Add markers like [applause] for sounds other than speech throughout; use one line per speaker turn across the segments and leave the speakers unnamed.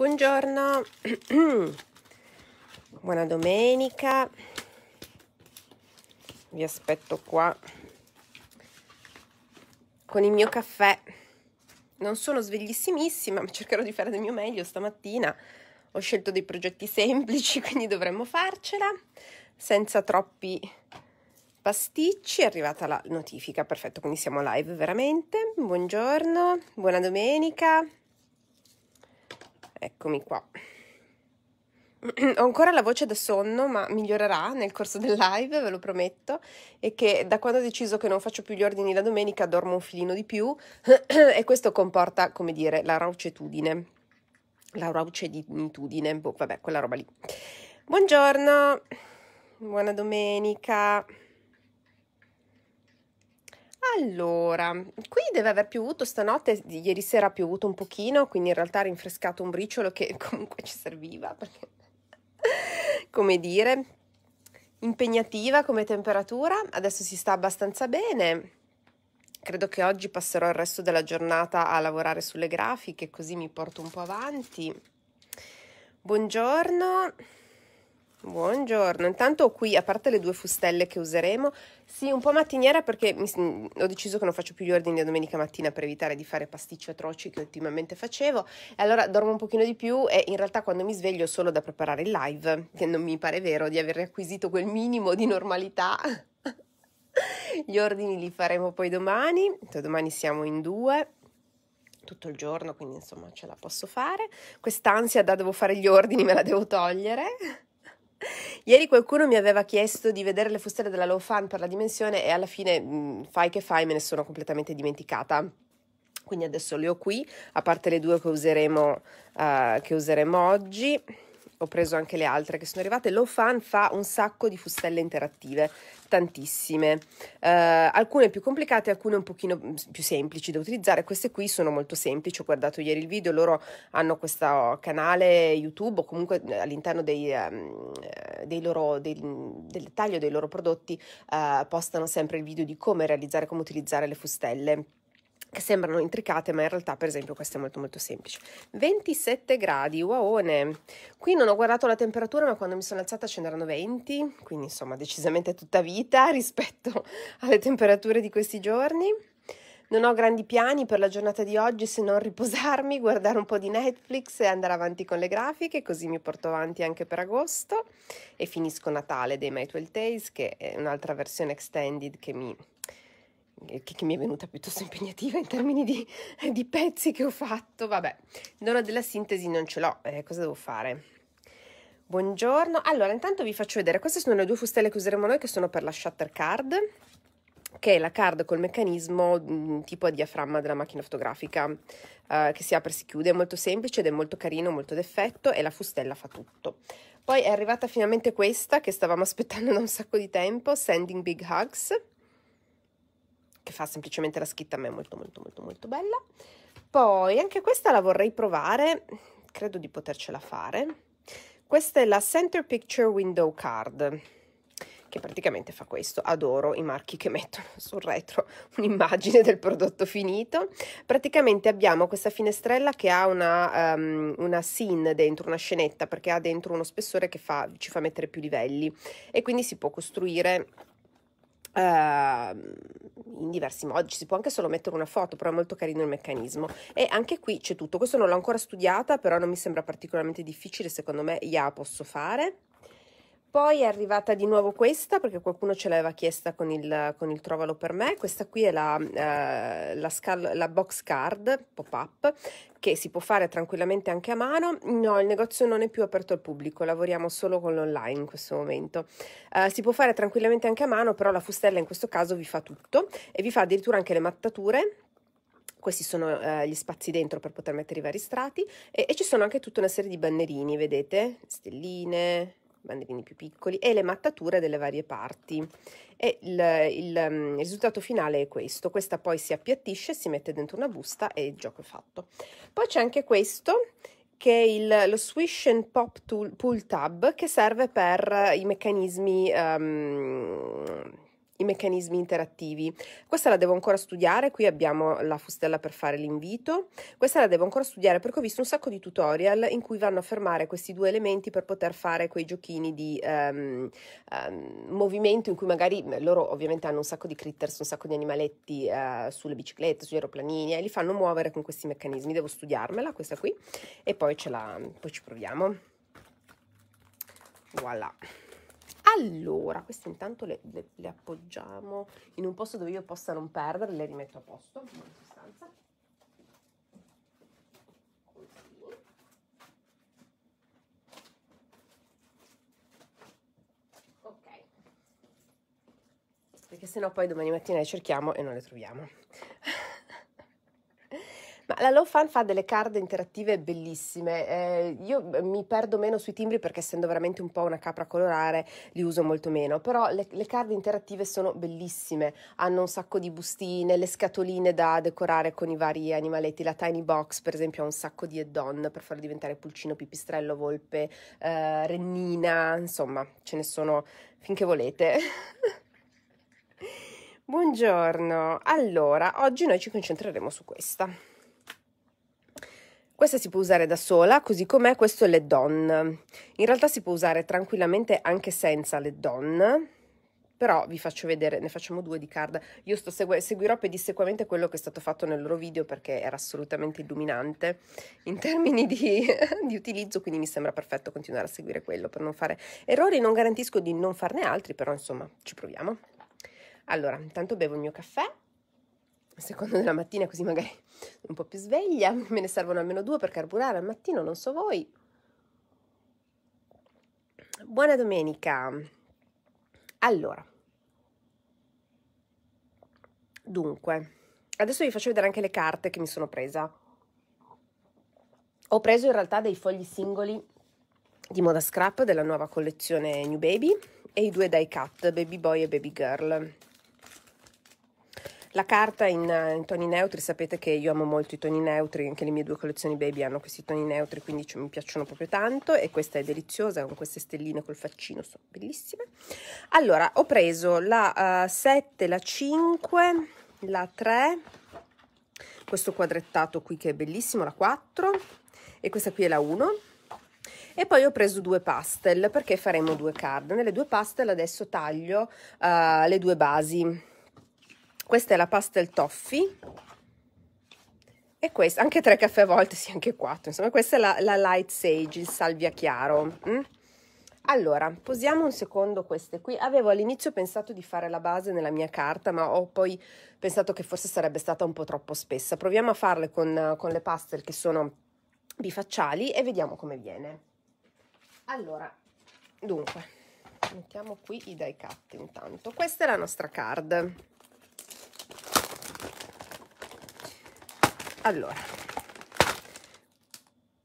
Buongiorno, [clears throat] buona domenica, vi aspetto qua con il mio caffè. Non sono svegliesimissima, ma cercherò di fare del mio meglio stamattina. Ho scelto dei progetti semplici, [laughs] quindi dovremmo farcela senza troppi pasticci. È arrivata la notifica, perfetto, quindi siamo live veramente. Buongiorno, buona domenica. Eccomi qua. [clears throat] Ho ancora la voce da sonno, ma migliorerà nel corso del live, ve lo prometto. E che da quando ho deciso che non faccio più gli ordini la domenica dormo un filino di più [clears throat] e questo comporta, come dire, la raucetudine. La raucetudine, boh, vabbè, quella roba lì. Buongiorno, buona domenica. Allora, qui deve aver piovuto stanotte, ieri sera ha piovuto un pochino, quindi in realtà ha rinfrescato un briciolo che [laughs] comunque ci serviva, perché, [laughs] come dire, impegnativa come temperatura, adesso si sta abbastanza bene. Credo che oggi passerò il resto della giornata a lavorare sulle grafiche, così mi porto un po' avanti. Buongiorno. Buongiorno, intanto qui, a parte le due fustelle che useremo, sì, un po' mattiniera perché mi, ho deciso che non faccio più gli ordini la domenica mattina per evitare di fare pasticci atroci che ultimamente facevo, e allora dormo un pochino di più e in realtà quando mi sveglio solo da preparare il live, che non mi pare vero di aver acquisito quel minimo di normalità. [laughs] gli ordini li faremo poi domani, domani siamo in due, tutto il giorno, quindi insomma ce la posso fare. Quest'ansia da devo fare gli ordini me la devo togliere. Ieri qualcuno mi aveva chiesto di vedere le fustelle della Low Fan per la dimensione e alla fine mh, fai che fai me ne sono completamente dimenticata. Quindi adesso le ho qui, a parte le due che useremo, uh, che useremo oggi ho preso anche le altre che sono arrivate. Lo Fan fa un sacco di fustelle interattive, tantissime, eh, alcune più complicate, alcune un pochino mm, più semplici da utilizzare. Queste qui sono molto semplici. Ho guardato ieri il video, loro hanno questo canale YouTube o comunque eh, all'interno dei, um, dei loro, dei, del taglio dei loro prodotti uh, postano sempre il video di come realizzare, come utilizzare le fustelle che sembrano intricate, ma in realtà, per esempio, questa è molto molto semplice. 27 gradi, wowone! Qui non ho guardato la temperatura, ma quando mi sono alzata ce n'erano 20, quindi insomma decisamente tutta vita [laughs] rispetto alle temperature di questi giorni. Non ho grandi piani per la giornata di oggi se non riposarmi, guardare un po' di Netflix e andare avanti con le grafiche, così mi porto avanti anche per agosto e finisco Natale dei My 12 Days, che è un'altra versione extended che mi eh, che, che, mi è venuta piuttosto impegnativa in termini di, eh, di, pezzi che ho fatto. Vabbè, dono della sintesi non ce l'ho, eh, cosa devo fare? Buongiorno, allora intanto vi faccio vedere, queste sono le due fustelle che useremo noi che sono per la shutter card, che è la card col meccanismo mh, mm, tipo a diaframma della macchina fotografica uh, che si apre e si chiude, è molto semplice ed è molto carino, molto d'effetto e la fustella fa tutto. Poi è arrivata finalmente questa che stavamo [laughs] aspettando da un sacco di tempo, Sending Big Hugs, che fa semplicemente la scritta, a me è molto molto molto molto bella. Poi anche questa la vorrei provare, credo di potercela fare. Questa è la Center Picture Window Card, che praticamente fa questo. Adoro i marchi che mettono sul retro [laughs] un'immagine del prodotto finito. Praticamente abbiamo questa finestrella che ha una, um, una scene dentro, una scenetta, perché ha dentro uno spessore che fa, ci fa mettere più livelli e quindi si può costruire Ehm, in diversi modi ci si può anche solo mettere una foto però è molto carino il meccanismo e anche qui c'è tutto questo non l'ho ancora studiata però non mi sembra particolarmente difficile secondo me ya posso fare poi è arrivata di nuovo questa perché qualcuno ce l'aveva chiesta con il, con il trovalo per me. Questa qui è la, eh, la, scal- la box card pop-up che si può fare tranquillamente anche a mano. No, il negozio non è più aperto al pubblico, lavoriamo solo con l'online in questo momento. Eh, si può fare tranquillamente anche a mano, però la fustella in questo caso vi fa tutto e vi fa addirittura anche le mattature questi sono eh, gli spazi dentro per poter mettere i vari strati e, e, ci sono anche tutta una serie di bannerini, vedete? Stelline, bandellini più piccoli e le mattature delle varie parti e il, il, mm, il, risultato finale è questo questa poi si appiattisce si mette dentro una busta e il gioco è fatto poi c'è anche questo che è il, lo swish and pop tool, pull tab che serve per i meccanismi um, i meccanismi interattivi. Questa la devo ancora studiare, qui abbiamo la fustella per fare l'invito. Questa la devo ancora studiare perché ho visto un sacco di tutorial in cui vanno a fermare questi due elementi per poter fare quei giochini di um, um, movimento in cui magari loro ovviamente hanno un sacco di critters, un sacco di animaletti uh, sulle biciclette, sugli aeroplanini e li fanno muovere con questi meccanismi. Devo studiarmela questa qui e poi ce la poi ci proviamo. Voilà. Allora, queste intanto le, le, le, appoggiamo in un posto dove io possa non perderle, le rimetto a posto, in sostanza. Così. Ok. Perché sennò poi domani mattina le cerchiamo e non le troviamo. Ma la Fan fa delle card interattive bellissime. Eh, io eh, mi perdo meno sui timbri perché essendo veramente un po' una capra colorare li uso molto meno, però le, le card interattive sono bellissime, hanno un sacco di bustine, le scatoline da decorare con i vari animaletti, la tiny box per esempio ha un sacco di add-on per far diventare pulcino, pipistrello, volpe, eh, rennina, insomma ce ne sono finché volete. [laughs] Buongiorno, allora oggi noi ci concentreremo su questa. Questa si può usare da sola, così com'è questo le don. In realtà si può usare tranquillamente anche senza le don, però vi faccio vedere, ne facciamo due di card. Io sto segue, seguirò pedissequamente quello che è stato fatto nel loro video perché era assolutamente illuminante in termini di, [laughs] di utilizzo, quindi mi sembra perfetto continuare a seguire quello per non fare errori. Non garantisco di non farne altri, però insomma ci proviamo. Allora, intanto bevo il mio caffè secondo della mattina, così magari [laughs] un po' più sveglia. [laughs] Me ne servono almeno due per carburare al mattino, non so voi. Buona domenica. Allora, dunque, adesso vi faccio vedere anche le carte che mi sono presa. Ho preso in realtà dei fogli singoli di Moda Scrap della nuova collezione New Baby e i due die cut, Baby Boy e Baby Girl la carta in, eh, in, toni neutri, sapete che io amo molto i toni neutri, anche le mie due collezioni baby hanno questi toni neutri, quindi cioè, mi piacciono proprio tanto e questa è deliziosa con queste stelline col faccino, sono bellissime. Allora, ho preso la uh, eh, 7, la 5, la 3, questo quadrettato qui che è bellissimo, la 4 e questa qui è la 1. E poi ho preso due pastel perché faremo due card. Nelle due pastel adesso taglio uh, le due basi questa è la pastel toffee e questa, anche tre caffè a volte, sì, anche quattro. Insomma, questa è la, la light sage, il salvia chiaro. Mm? Allora, posiamo un secondo queste qui. Avevo all'inizio pensato di fare la base nella mia carta, ma ho poi pensato che forse sarebbe stata un po' troppo spessa. Proviamo a farle con, con le pastel che sono bifacciali e vediamo come viene. Allora, dunque, mettiamo qui i die cut intanto. Questa è la nostra card allora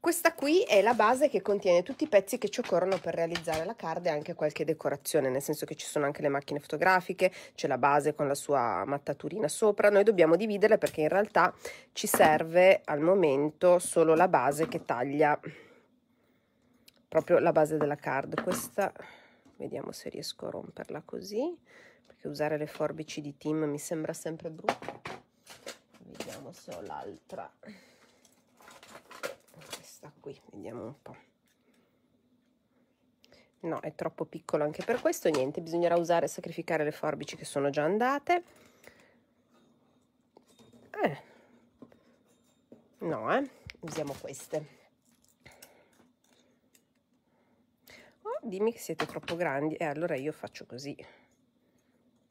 questa qui è la base che contiene tutti i pezzi che ci occorrono per realizzare la card e anche qualche decorazione, nel senso che ci sono anche le macchine fotografiche, c'è la base con la sua mattaturina sopra, noi dobbiamo dividerle perché in realtà ci serve al momento solo la base che taglia proprio la base della card, questa vediamo se riesco a romperla così, perché usare le forbici di Tim mi sembra sempre brutto vediamo se ho l'altra questa qui vediamo un po no è troppo piccolo anche per questo niente bisognerà usare sacrificare le forbici che sono già andate eh. no eh usiamo queste oh, dimmi che siete troppo grandi e eh, allora io faccio così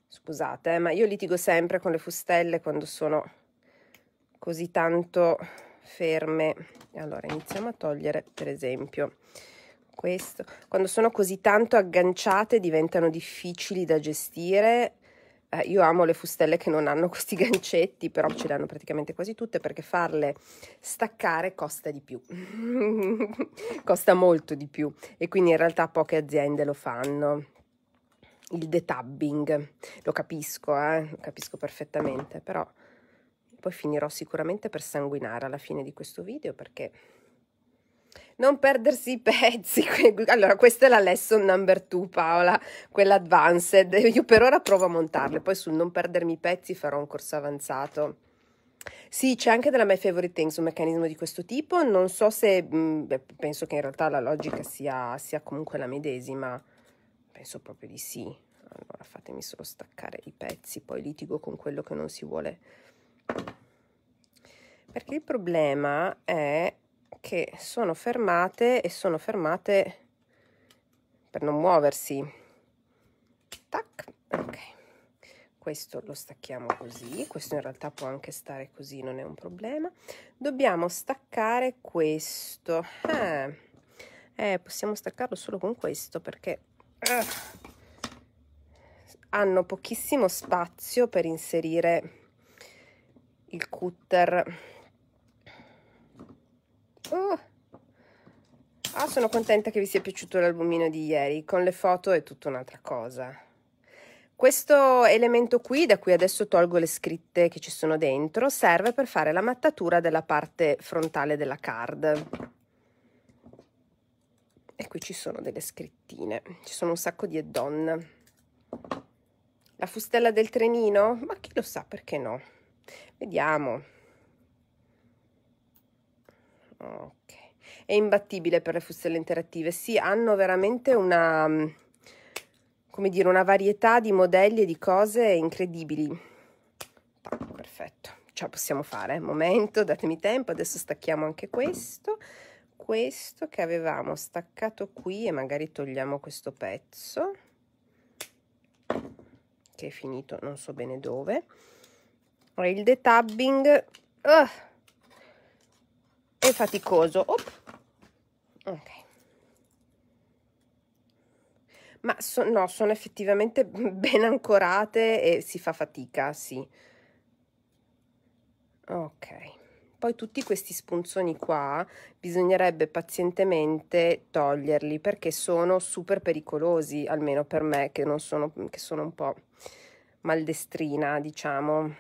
scusate, eh, ma io litigo sempre con le fustelle quando sono così tanto ferme allora iniziamo a togliere per esempio questo quando sono così tanto agganciate diventano difficili da gestire eh, io amo le fustelle che non hanno [laughs] questi gancetti però ce le hanno praticamente quasi tutte perché farle staccare costa di più [laughs] costa molto di più e quindi in realtà poche aziende lo fanno il detabbing lo capisco eh? lo capisco perfettamente però poi finirò sicuramente per sanguinare alla fine di questo video perché non perdersi i pezzi. [laughs] Allora, questa è la lesson number two Paola, quella advanced. Io per ora provo a montarle, poi sul non perdermi i pezzi farò un corso avanzato. Sì, c'è anche della My Favorite Things un meccanismo di questo tipo, non so se, mm, beh, penso che in realtà la logica sia, sia, comunque la medesima, penso proprio di sì. Allora fatemi solo staccare i pezzi, poi litigo con quello che non si vuole perché il problema è che sono fermate e sono fermate per non muoversi. Tac, ok. Questo lo stacchiamo così, questo in realtà può anche stare così, non è un problema. Dobbiamo staccare questo. Ah. Eh, possiamo staccarlo solo con questo perché ah, hanno pochissimo spazio per inserire il cutter uh. ah sono contenta che vi sia piaciuto l'albumino di ieri con le foto è tutta un'altra cosa questo elemento qui, da cui adesso tolgo le scritte che ci sono dentro, serve per fare la mattatura della parte frontale della card. E qui ci sono delle scrittine, ci sono un sacco di add-on. La fustella del trenino? Ma chi lo sa perché no? Vediamo. Ok. È imbattibile per le fustelle interattive. Sì, hanno veramente una, mm, come dire, una varietà di modelli e di cose incredibili. Perfetto, ce la possiamo fare. Eh. Momento, datemi tempo. Adesso stacchiamo anche questo. Questo che avevamo staccato qui e magari togliamo questo pezzo che è finito non so bene dove poi il detabbing uh, è faticoso Op. ok ma so, no, sono effettivamente [laughs] ben ancorate e si fa fatica, sì. Ok, poi tutti questi spunzoni qua bisognerebbe pazientemente toglierli perché sono super pericolosi, almeno per me che, non sono, che sono un po' maldestrina, diciamo.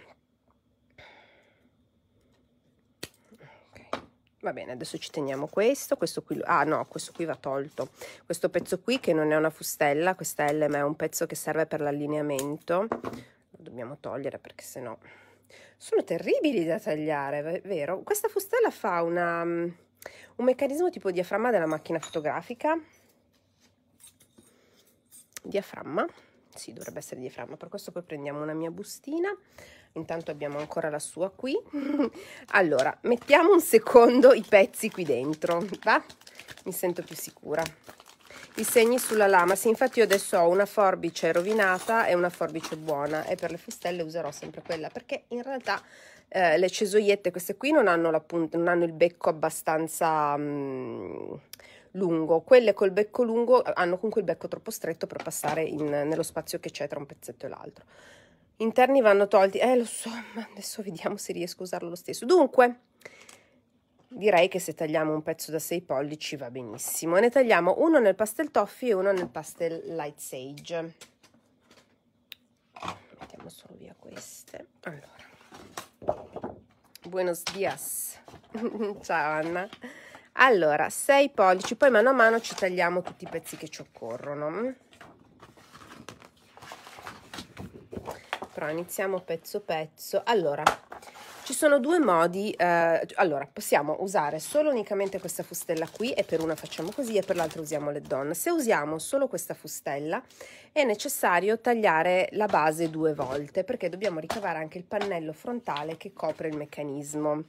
va bene adesso ci teniamo questo questo qui ah no questo qui va tolto questo pezzo qui che non è una fustella questa L ma è un pezzo che serve per l'allineamento lo dobbiamo togliere perché sennò sono terribili da tagliare vero questa fustella fa una, mm, un meccanismo tipo diaframma della macchina fotografica diaframma sì dovrebbe essere diaframma per questo poi prendiamo una mia bustina intanto abbiamo ancora la sua qui [laughs] allora mettiamo un secondo i pezzi qui dentro va mi sento più sicura i segni sulla lama sì infatti io adesso ho una forbice rovinata e una forbice buona e per le fustelle userò sempre quella perché in realtà eh, le cesoiette queste qui non hanno, la punta, non hanno il becco abbastanza mh, mm, lungo quelle col becco lungo hanno comunque il becco troppo stretto per passare in, nello spazio che c'è tra un pezzetto e l'altro interni vanno tolti. Eh, lo so, ma adesso vediamo se riesco a usarlo lo stesso. Dunque, direi che se tagliamo un pezzo da 6 pollici va benissimo. Ne tagliamo uno nel pastel toffee e uno nel pastel light sage. Mettiamo solo via queste. Allora. Buenos dias. [laughs] Ciao Anna. Allora, 6 pollici, poi mano a mano ci tagliamo tutti i pezzi che ci occorrono. però iniziamo pezzo pezzo. Allora, ci sono due modi, eh, allora possiamo usare solo unicamente questa fustella qui e per una facciamo così e per l'altra usiamo le donne. Se usiamo solo questa fustella è necessario tagliare la base due volte perché dobbiamo ricavare anche il pannello frontale che copre il meccanismo.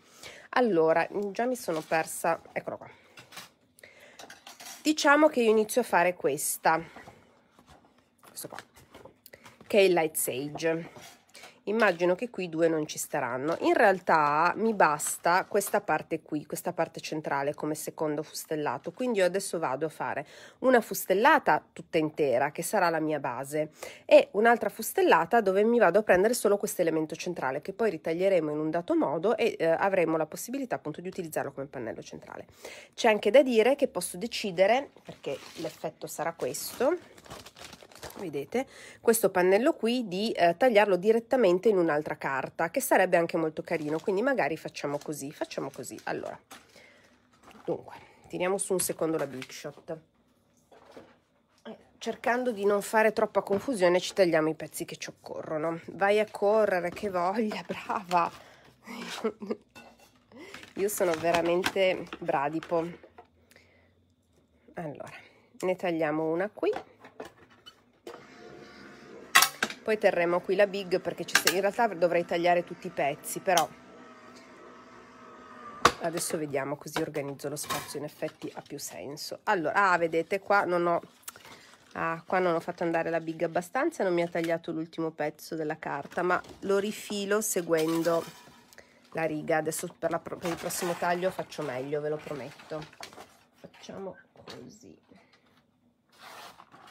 Allora, già mi sono persa, eccolo qua. Diciamo che io inizio a fare questa, questo qua che è il Light Sage. Immagino che qui due non ci staranno. In realtà mi basta questa parte qui, questa parte centrale come secondo fustellato. Quindi io adesso vado a fare una fustellata tutta intera, che sarà la mia base, e un'altra fustellata dove mi vado a prendere solo questo elemento centrale, che poi ritaglieremo in un dato modo e eh, avremo la possibilità appunto di utilizzarlo come pannello centrale. C'è anche da dire che posso decidere, perché l'effetto sarà questo, vedete questo pannello qui di eh, tagliarlo direttamente in un'altra carta che sarebbe anche molto carino quindi magari facciamo così facciamo così allora dunque tiriamo su un secondo la big shot eh, cercando di non fare troppa confusione ci tagliamo i pezzi che ci occorrono vai a correre che voglia [laughs] brava io sono veramente bradipo allora ne tagliamo una qui poi terremo qui la big perché in realtà dovrei tagliare tutti i pezzi però adesso vediamo così organizzo lo spazio in effetti ha più senso allora ah, vedete qua non ho ah, qua non ho fatto andare la big abbastanza non mi ha tagliato l'ultimo pezzo della carta ma lo rifilo seguendo la riga adesso per, la, per il prossimo taglio faccio meglio ve lo prometto facciamo così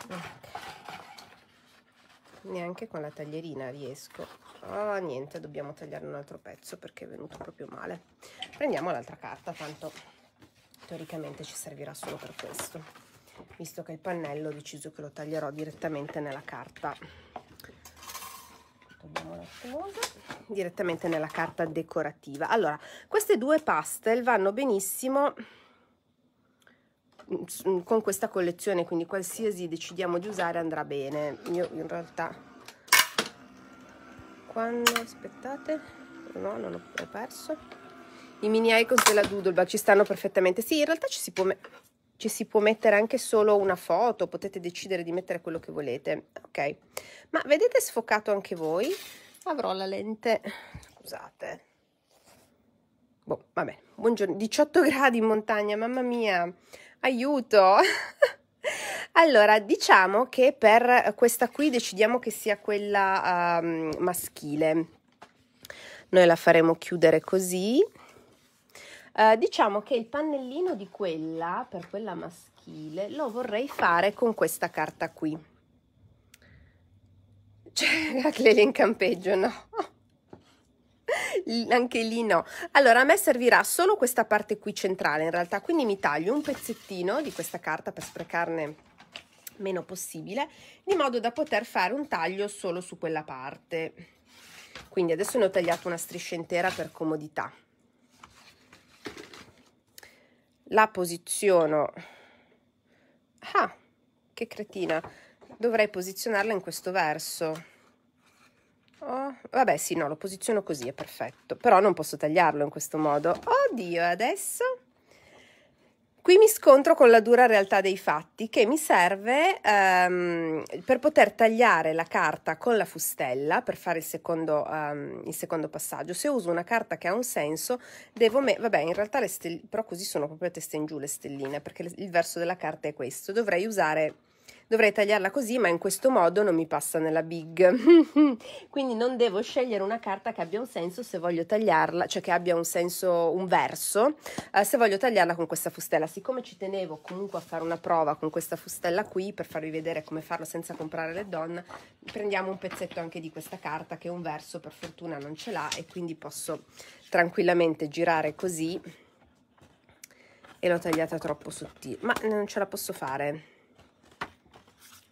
okay neanche con la taglierina riesco ah niente dobbiamo tagliare un altro pezzo perché è venuto proprio male prendiamo l'altra carta tanto teoricamente ci servirà solo per questo visto che il pannello ho deciso che lo taglierò direttamente nella carta direttamente nella carta decorativa allora queste due pastel vanno benissimo Mm, con questa collezione, quindi qualsiasi decidiamo di usare andrà bene. Io in realtà quando aspettate, no, non ho perso. I mini icons della Doodlebug ci stanno perfettamente. Sì, in realtà ci si può ci si può mettere anche solo una foto, potete decidere di mettere quello che volete. Ok. Ma vedete sfocato anche voi? Avrò la lente. Scusate. Boh, vabbè. Buongiorno. 18 [laughs] gradi in montagna, mamma mia. Aiuto! [laughs] Allora, diciamo che per questa qui decidiamo che sia quella um, maschile. Noi la faremo chiudere così. Uh, diciamo che il pannellino di quella, per quella maschile, lo vorrei fare con questa carta qui. [laughs] Cioè, che le in campeggio, no? anche lì no. Allora, a me servirà solo questa parte qui centrale in realtà, quindi mi taglio un pezzettino di questa carta per sprecarne meno possibile, in modo da poter fare un taglio solo su quella parte. Quindi adesso ne ho tagliato una striscia intera per comodità. La posiziono... Ah, che cretina! Dovrei posizionarla in questo verso Oh, vabbè, sì, no, lo posiziono così, è perfetto. Però non posso tagliarlo in questo modo. Oddio, adesso... Qui mi scontro con la dura realtà dei fatti che mi serve um, per poter tagliare la carta con la fustella per fare il secondo, um, il secondo passaggio. Se uso una carta che ha un senso, devo me- vabbè, in realtà le stelle, però così sono proprio a testa in giù le stelline, perché il verso della carta è questo. Dovrei usare Dovrei tagliarla così, ma in questo modo non mi passa nella big. [laughs] Quindi non devo scegliere una carta che abbia un senso se voglio tagliarla, cioè che abbia un senso, un verso, eh, se voglio tagliarla con questa fustella. Siccome ci tenevo comunque a fare una prova con questa fustella qui, per farvi vedere come farlo senza comprare le donne, prendiamo un pezzetto anche di questa carta che un verso per fortuna non ce l'ha e quindi posso tranquillamente girare così e l'ho tagliata troppo sottile ma non ce la posso fare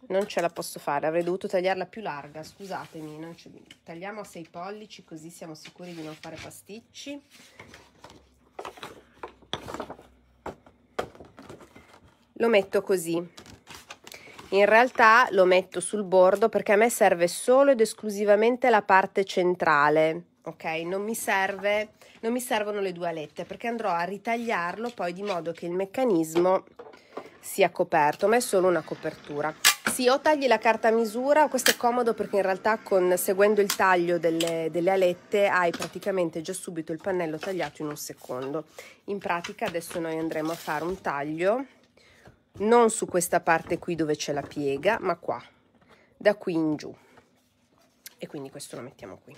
non ce la posso fare, avrei dovuto tagliarla più larga, scusatemi, ce... tagliamo a 6 pollici così siamo sicuri di non fare pasticci. Lo metto così. In realtà lo metto sul bordo perché a me serve solo ed esclusivamente la parte centrale, ok? Non mi, serve, non mi servono le due alette perché andrò a ritagliarlo poi di modo che il meccanismo sia coperto, ma è solo una copertura. Sì, o tagli la carta a misura, questo è comodo perché in realtà con, seguendo il taglio delle, delle, alette hai praticamente già subito il pannello tagliato in un secondo. In pratica adesso noi andremo a fare un taglio non su questa parte qui dove c'è la piega, ma qua, da qui in giù. E quindi questo lo mettiamo qui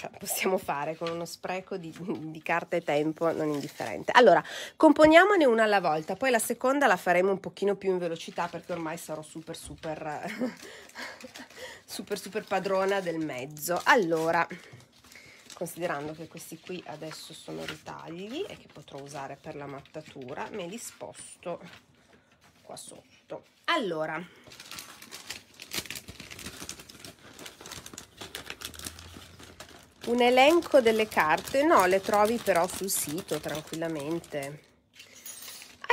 cioè possiamo fare con uno spreco di, di carta e tempo non indifferente. Allora, componiamone una alla volta, poi la seconda la faremo un pochino più in velocità perché ormai sarò super super [laughs] super super padrona del mezzo. Allora, considerando che questi qui adesso sono ritagli e che potrò usare per la mattatura, me li sposto qua sotto. Allora, un elenco delle carte no le trovi però sul sito tranquillamente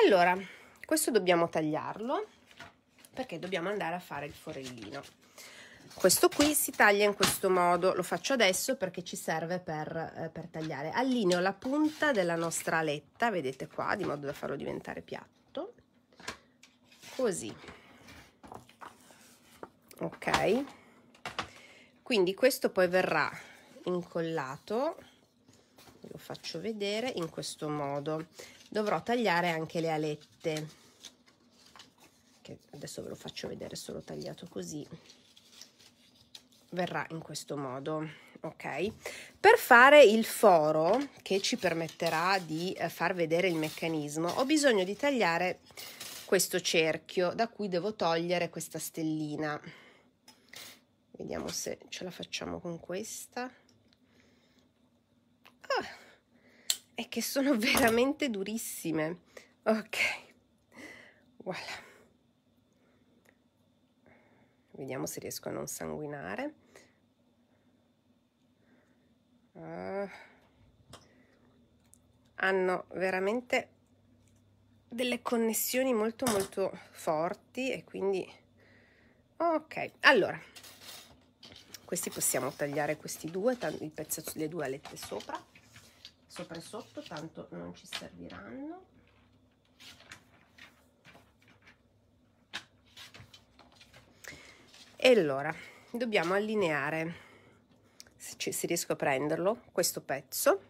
allora questo dobbiamo tagliarlo perché dobbiamo andare a fare il forellino questo qui si taglia in questo modo lo faccio adesso perché ci serve per, eh, per tagliare allineo la punta della nostra aletta vedete qua di modo da farlo diventare piatto così ok quindi questo poi verrà incollato ve lo faccio vedere in questo modo dovrò tagliare anche le alette che adesso ve lo faccio vedere solo tagliato così verrà in questo modo ok per fare il foro che ci permetterà di eh, far vedere il meccanismo ho bisogno di tagliare questo cerchio da cui devo togliere questa stellina vediamo se ce la facciamo con questa è che sono [laughs] veramente durissime. Ok, voilà. Vediamo se riesco a non sanguinare. Uh, hanno veramente delle connessioni molto molto forti e quindi ok allora questi possiamo tagliare questi due il pezzo le due alette sopra sopra e sotto tanto non ci serviranno e allora dobbiamo allineare se, se riesco a prenderlo questo pezzo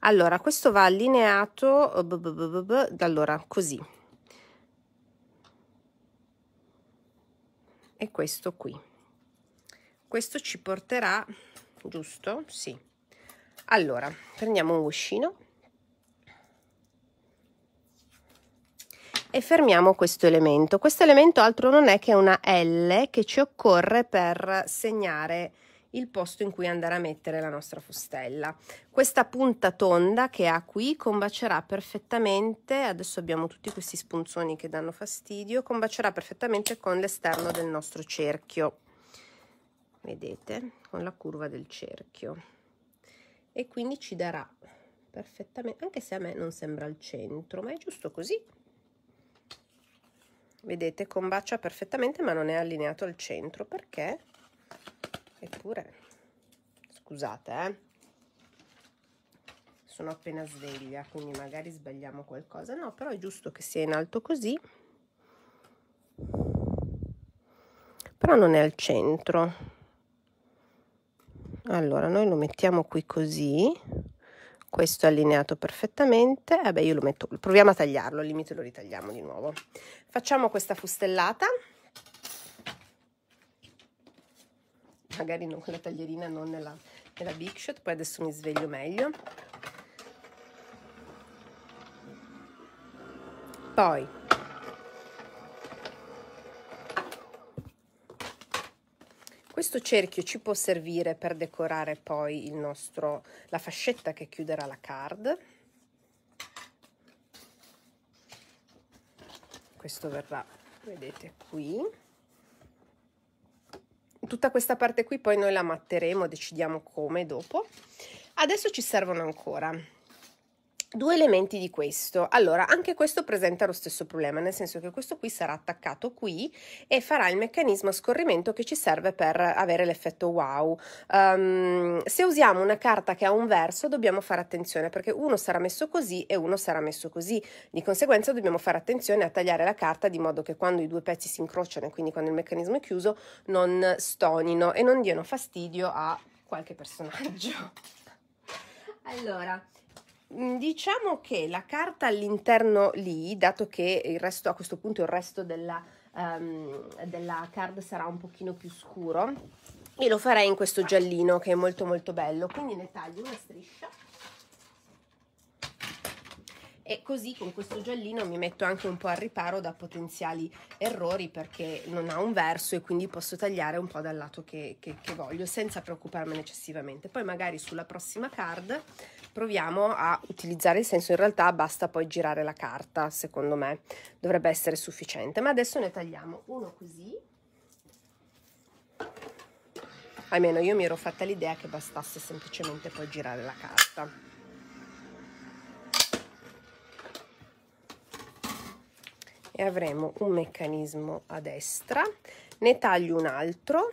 allora questo va allineato allora così e questo qui questo ci porterà giusto? Sì. Allora, prendiamo un cuscino e fermiamo questo elemento. Questo elemento altro non è che una L che ci occorre per segnare il posto in cui andare a mettere la nostra fustella. Questa punta tonda che ha qui combacerà perfettamente, adesso abbiamo tutti questi spunzoni che danno fastidio, combacerà perfettamente con l'esterno del nostro cerchio vedete con la curva del cerchio e quindi ci darà perfettamente anche se a me non sembra al centro ma è giusto così vedete combacia perfettamente ma non è allineato al centro perché eppure scusate eh sono appena sveglia quindi magari sbagliamo qualcosa no però è giusto che sia in alto così però non è al centro allora, noi lo mettiamo qui così, questo è allineato perfettamente, vabbè eh io lo metto, proviamo a tagliarlo, al limite lo ritagliamo di nuovo. Facciamo questa fustellata, magari non con la taglierina, non nella, nella Big Shot, poi adesso mi sveglio meglio. Poi Questo cerchio ci può servire per decorare poi il nostro, la fascetta che chiuderà la card. Questo verrà, vedete qui. Tutta questa parte qui poi noi la matteremo, decidiamo come dopo. Adesso ci servono ancora Due elementi di questo. Allora, anche questo presenta lo stesso problema, nel senso che questo qui sarà attaccato qui e farà il meccanismo a scorrimento che ci serve per avere l'effetto wow. Um, se usiamo una carta che ha un verso, dobbiamo fare attenzione perché uno sarà messo così e uno sarà messo così. Di conseguenza dobbiamo fare attenzione a tagliare la carta di modo che quando i due pezzi si incrociano e quindi quando il meccanismo è chiuso non stonino e non diano fastidio a qualche personaggio. allora, Mm, diciamo che la carta all'interno lì, dato che il resto, a questo punto il resto della, um, della card sarà un pochino più scuro, e lo farei in questo giallino che è molto molto bello, quindi ne taglio una striscia e così con questo giallino mi metto anche un po' al riparo da potenziali errori perché non ha un verso e quindi posso tagliare un po' dal lato che, che, che voglio senza preoccuparmene eccessivamente poi magari sulla prossima card proviamo a utilizzare il senso in realtà basta poi girare la carta secondo me dovrebbe essere sufficiente ma adesso ne tagliamo uno così almeno io mi ero fatta l'idea che bastasse semplicemente poi girare la carta e avremo un meccanismo a destra ne taglio un altro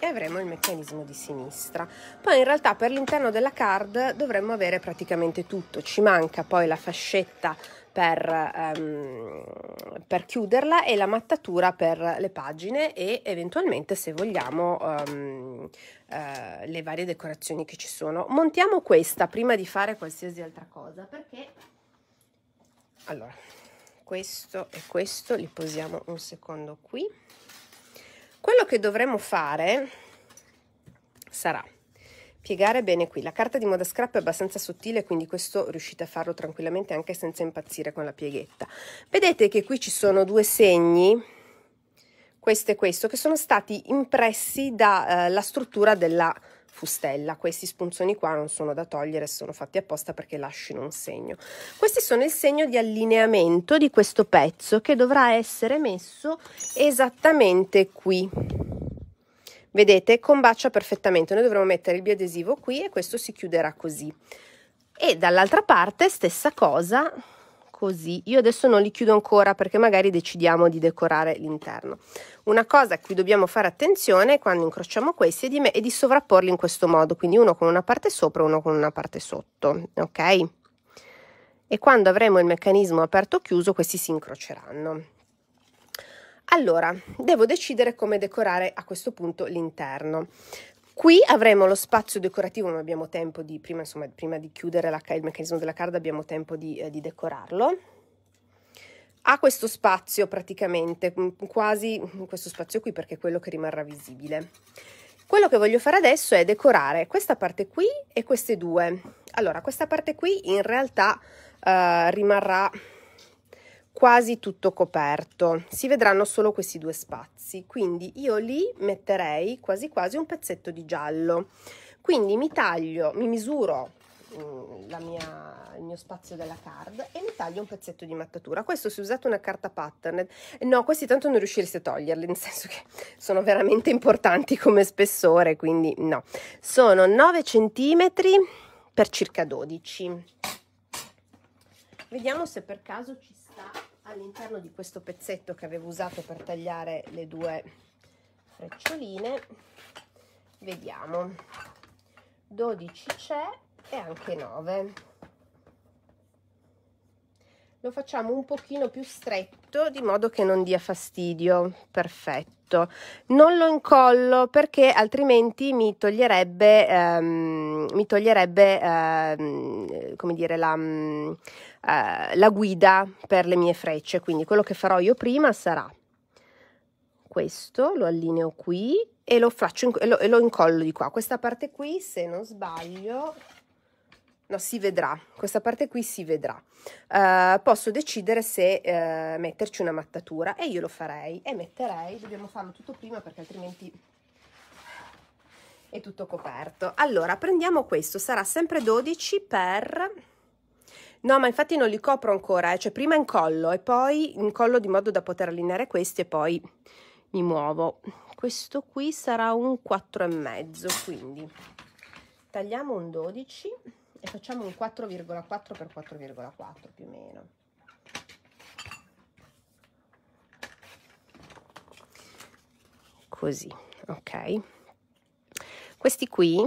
e avremo il meccanismo di sinistra. Poi in realtà per l'interno della card dovremmo avere praticamente tutto, ci manca poi la fascetta per, um, per chiuderla e la mattatura per le pagine e eventualmente se vogliamo um, uh, le varie decorazioni che ci sono. Montiamo questa prima di fare qualsiasi altra cosa perché allora questo e questo li posiamo un secondo qui che dovremo fare sarà piegare bene qui. La carta di moda scrap è abbastanza sottile, quindi questo riuscite a farlo tranquillamente anche senza impazzire con la pieghetta. Vedete che qui ci sono due segni, questo e questo, che sono stati impressi dalla eh, struttura della fustella. Questi spunzoni qua non sono da togliere, sono fatti apposta perché lasciano un segno. Questi sono il segno di allineamento di questo pezzo che dovrà essere messo esattamente qui. Vedete, combacia perfettamente. Noi dovremo mettere il biadesivo qui e questo si chiuderà così. E dall'altra parte stessa cosa così. Io adesso non li chiudo ancora perché magari decidiamo di decorare l'interno. Una cosa a cui dobbiamo fare attenzione quando incrociamo questi è di, me- è di sovrapporli in questo modo, quindi uno con una parte sopra e uno con una parte sotto, ok? E quando avremo il meccanismo aperto-chiuso o questi si incroceranno. Allora, devo decidere come decorare a questo punto l'interno. Qui avremo lo spazio decorativo, ma abbiamo tempo di, prima, insomma, prima di chiudere la, il meccanismo della card, abbiamo tempo di, eh, di decorarlo ha questo spazio praticamente, mm, quasi questo spazio qui perché è quello che rimarrà visibile. Quello che voglio fare adesso è decorare questa parte qui e queste due. Allora, questa parte qui in realtà eh, rimarrà quasi tutto coperto, si vedranno solo questi due spazi, quindi io lì metterei quasi quasi un pezzetto di giallo. Quindi mi taglio, mi misuro mm, mia, il mio spazio della card e mi taglio un pezzetto di mattatura. Questo se usate una carta pattern, eh, no, questi tanto non riuscireste a toglierli, nel senso che [laughs] sono veramente importanti come spessore, quindi no. Sono 9 cm per circa 12. Vediamo se per caso ci sta all'interno di questo pezzetto che avevo usato per tagliare le due freccioline vediamo 12 c'è e anche 9 lo facciamo un pochino più stretto di modo che non dia fastidio perfetto non lo incollo perché altrimenti mi toglierebbe ehm, mi toglierebbe ehm, come dire la eh, la guida per le mie frecce, quindi quello che farò io prima sarà questo, lo allineo qui e lo, faccio e lo, e lo incollo di qua. Questa parte qui, se non sbaglio, no, si vedrà, questa parte qui si vedrà. Uh, posso decidere se uh, metterci una mattatura e io lo farei e metterei, dobbiamo farlo tutto prima perché altrimenti è tutto coperto. Allora, prendiamo questo, sarà sempre 12 per No, ma infatti non li copro ancora, eh. cioè prima incollo e poi incollo di modo da poter allineare questi e poi mi muovo. Questo qui sarà un 4,5, quindi tagliamo un 12 e facciamo un 4,4 x 4,4 più o meno. Così, ok. Questi qui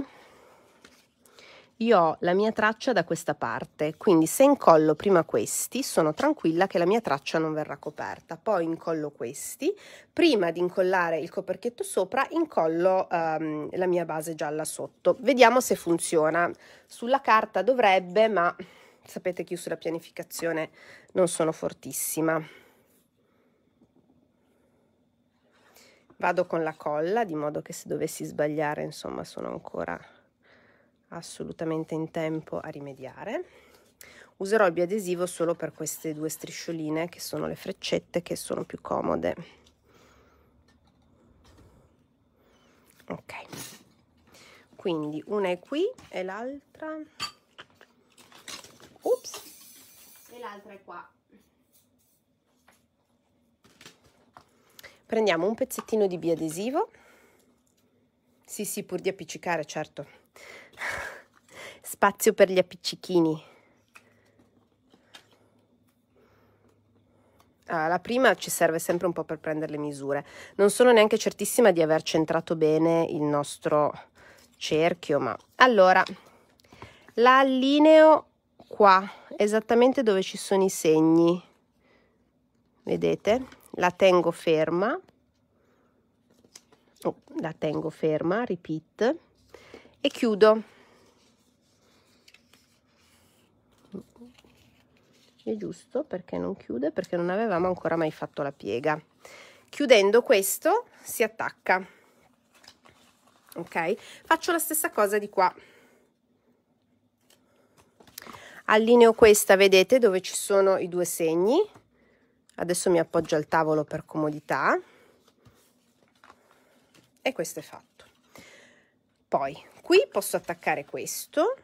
io ho la mia traccia da questa parte, quindi se incollo prima questi sono tranquilla che la mia traccia non verrà coperta, poi incollo questi, prima di incollare il coperchietto sopra incollo um, la mia base gialla sotto, vediamo se funziona, sulla carta dovrebbe ma sapete che io sulla pianificazione non sono fortissima. Vado con la colla di modo che se dovessi sbagliare insomma sono ancora assolutamente in tempo a rimediare. Userò il biadesivo solo per queste due striscioline che sono le freccette che sono più comode. Ok, quindi una è qui e l'altra... Ups! E l'altra è qua. Prendiamo un pezzettino di biadesivo. Sì, sì, pur di appiccicare, certo spazio per gli appiccichini. Ah, la prima ci serve sempre un po' per prendere le misure. Non sono neanche certissima di aver centrato bene il nostro cerchio, ma allora la allineo qua, esattamente dove ci sono i segni. Vedete? La tengo ferma. Oh, la tengo ferma, repeat e chiudo anche giusto perché non chiude perché non avevamo ancora mai fatto la piega chiudendo questo si attacca ok faccio la stessa cosa di qua allineo questa vedete dove ci sono i due segni adesso mi appoggio al tavolo per comodità e questo è fatto poi qui posso attaccare questo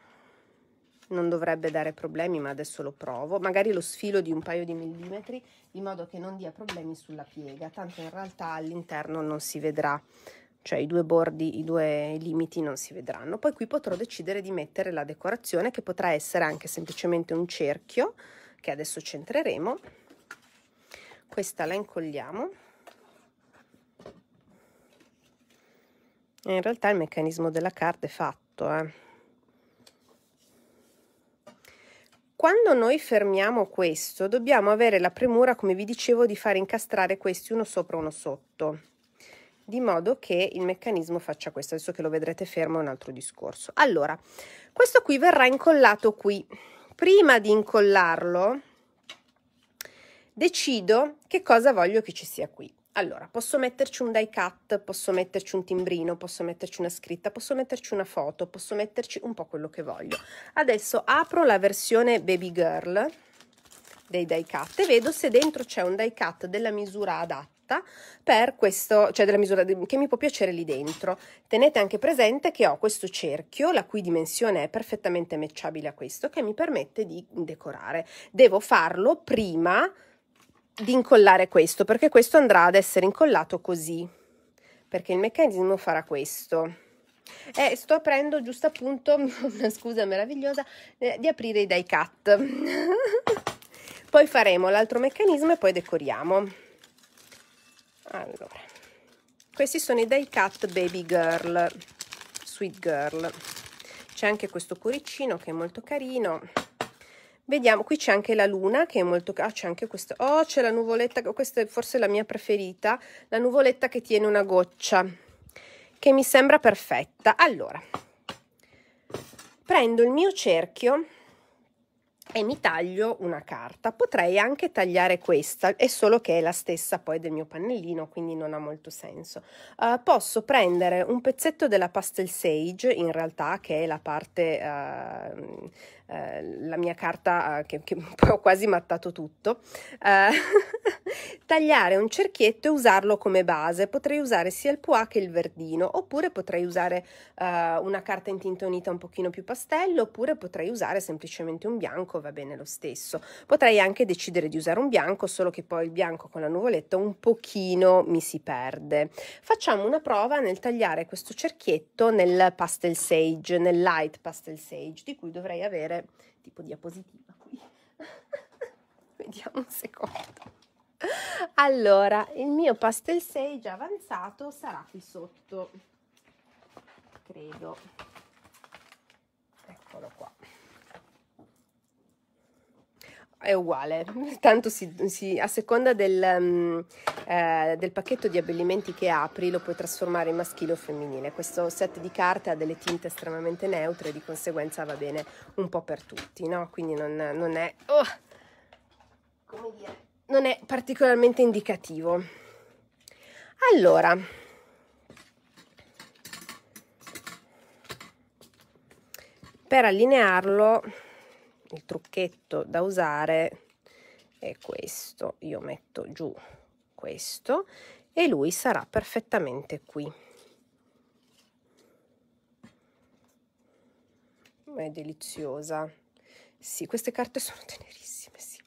non dovrebbe dare problemi ma adesso lo provo magari lo sfilo di un paio di millimetri in modo che non dia problemi sulla piega tanto in realtà all'interno non si vedrà cioè i due bordi, i due limiti non si vedranno poi qui potrò decidere di mettere la decorazione che potrà essere anche semplicemente un cerchio che adesso centreremo questa la incolliamo in realtà il meccanismo della carta è fatto eh Quando noi fermiamo questo, dobbiamo avere la premura, come vi dicevo, di fare incastrare questi uno sopra uno sotto, di modo che il meccanismo faccia questo. Adesso che lo vedrete fermo è un altro discorso. Allora, questo qui verrà incollato qui. Prima di incollarlo, decido che cosa voglio che ci sia qui. Allora, posso metterci un die cut, posso metterci un timbrino, posso metterci una scritta, posso metterci una foto, posso metterci un po' quello che voglio. Adesso apro la versione baby girl dei die cut e vedo se dentro c'è un die cut della misura adatta per questo, cioè della misura che mi può piacere lì dentro. Tenete anche presente che ho questo cerchio, la cui dimensione è perfettamente matchabile a questo, che mi permette di decorare. Devo farlo prima di incollare questo perché questo andrà ad essere incollato così perché il meccanismo farà questo e eh, sto aprendo giusto appunto [laughs] una scusa meravigliosa eh, di aprire i die cut [laughs] poi faremo l'altro meccanismo e poi decoriamo allora questi sono i die cut baby girl sweet girl c'è anche questo cuoricino che è molto carino Vediamo, qui c'è anche la luna che è molto... Ah, c'è anche questo... Oh, c'è la nuvoletta, questa è forse la mia preferita, la nuvoletta che tiene una goccia, che mi sembra perfetta. Allora, prendo il mio cerchio e mi taglio una carta. Potrei anche tagliare questa, è solo che è la stessa poi del mio pannellino, quindi non ha molto senso. Uh, posso prendere un pezzetto della pastel sage, in realtà, che è la parte uh, eh, la mia carta eh, che, che, [laughs] poi ho quasi mattato tutto, eh, [laughs] tagliare un cerchietto e usarlo come base. Potrei usare sia il pois che il verdino, oppure potrei usare eh, una carta intintonita un pochino più pastello, oppure potrei usare semplicemente un bianco, va bene lo stesso. Potrei anche decidere di usare un bianco, solo che poi il bianco con la nuvoletta un pochino mi si perde. Facciamo una prova nel tagliare questo cerchietto nel pastel sage, nel light pastel sage, di cui dovrei avere tipo diapositiva qui. [laughs] Vediamo un secondo. Allora, il mio pastel 6 già avanzato sarà qui sotto, credo. è uguale, [laughs] tanto si, si, a seconda del, um, eh, del, pacchetto di abbellimenti che apri lo puoi trasformare in maschile o femminile. Questo set di carte ha delle tinte estremamente neutre, di conseguenza va bene un po' per tutti, no? Quindi non, non è... Oh, non è particolarmente indicativo. Allora, per allinearlo il trucchetto da usare è questo io metto giù questo e lui sarà perfettamente qui è deliziosa sì queste carte sono tenerissime sì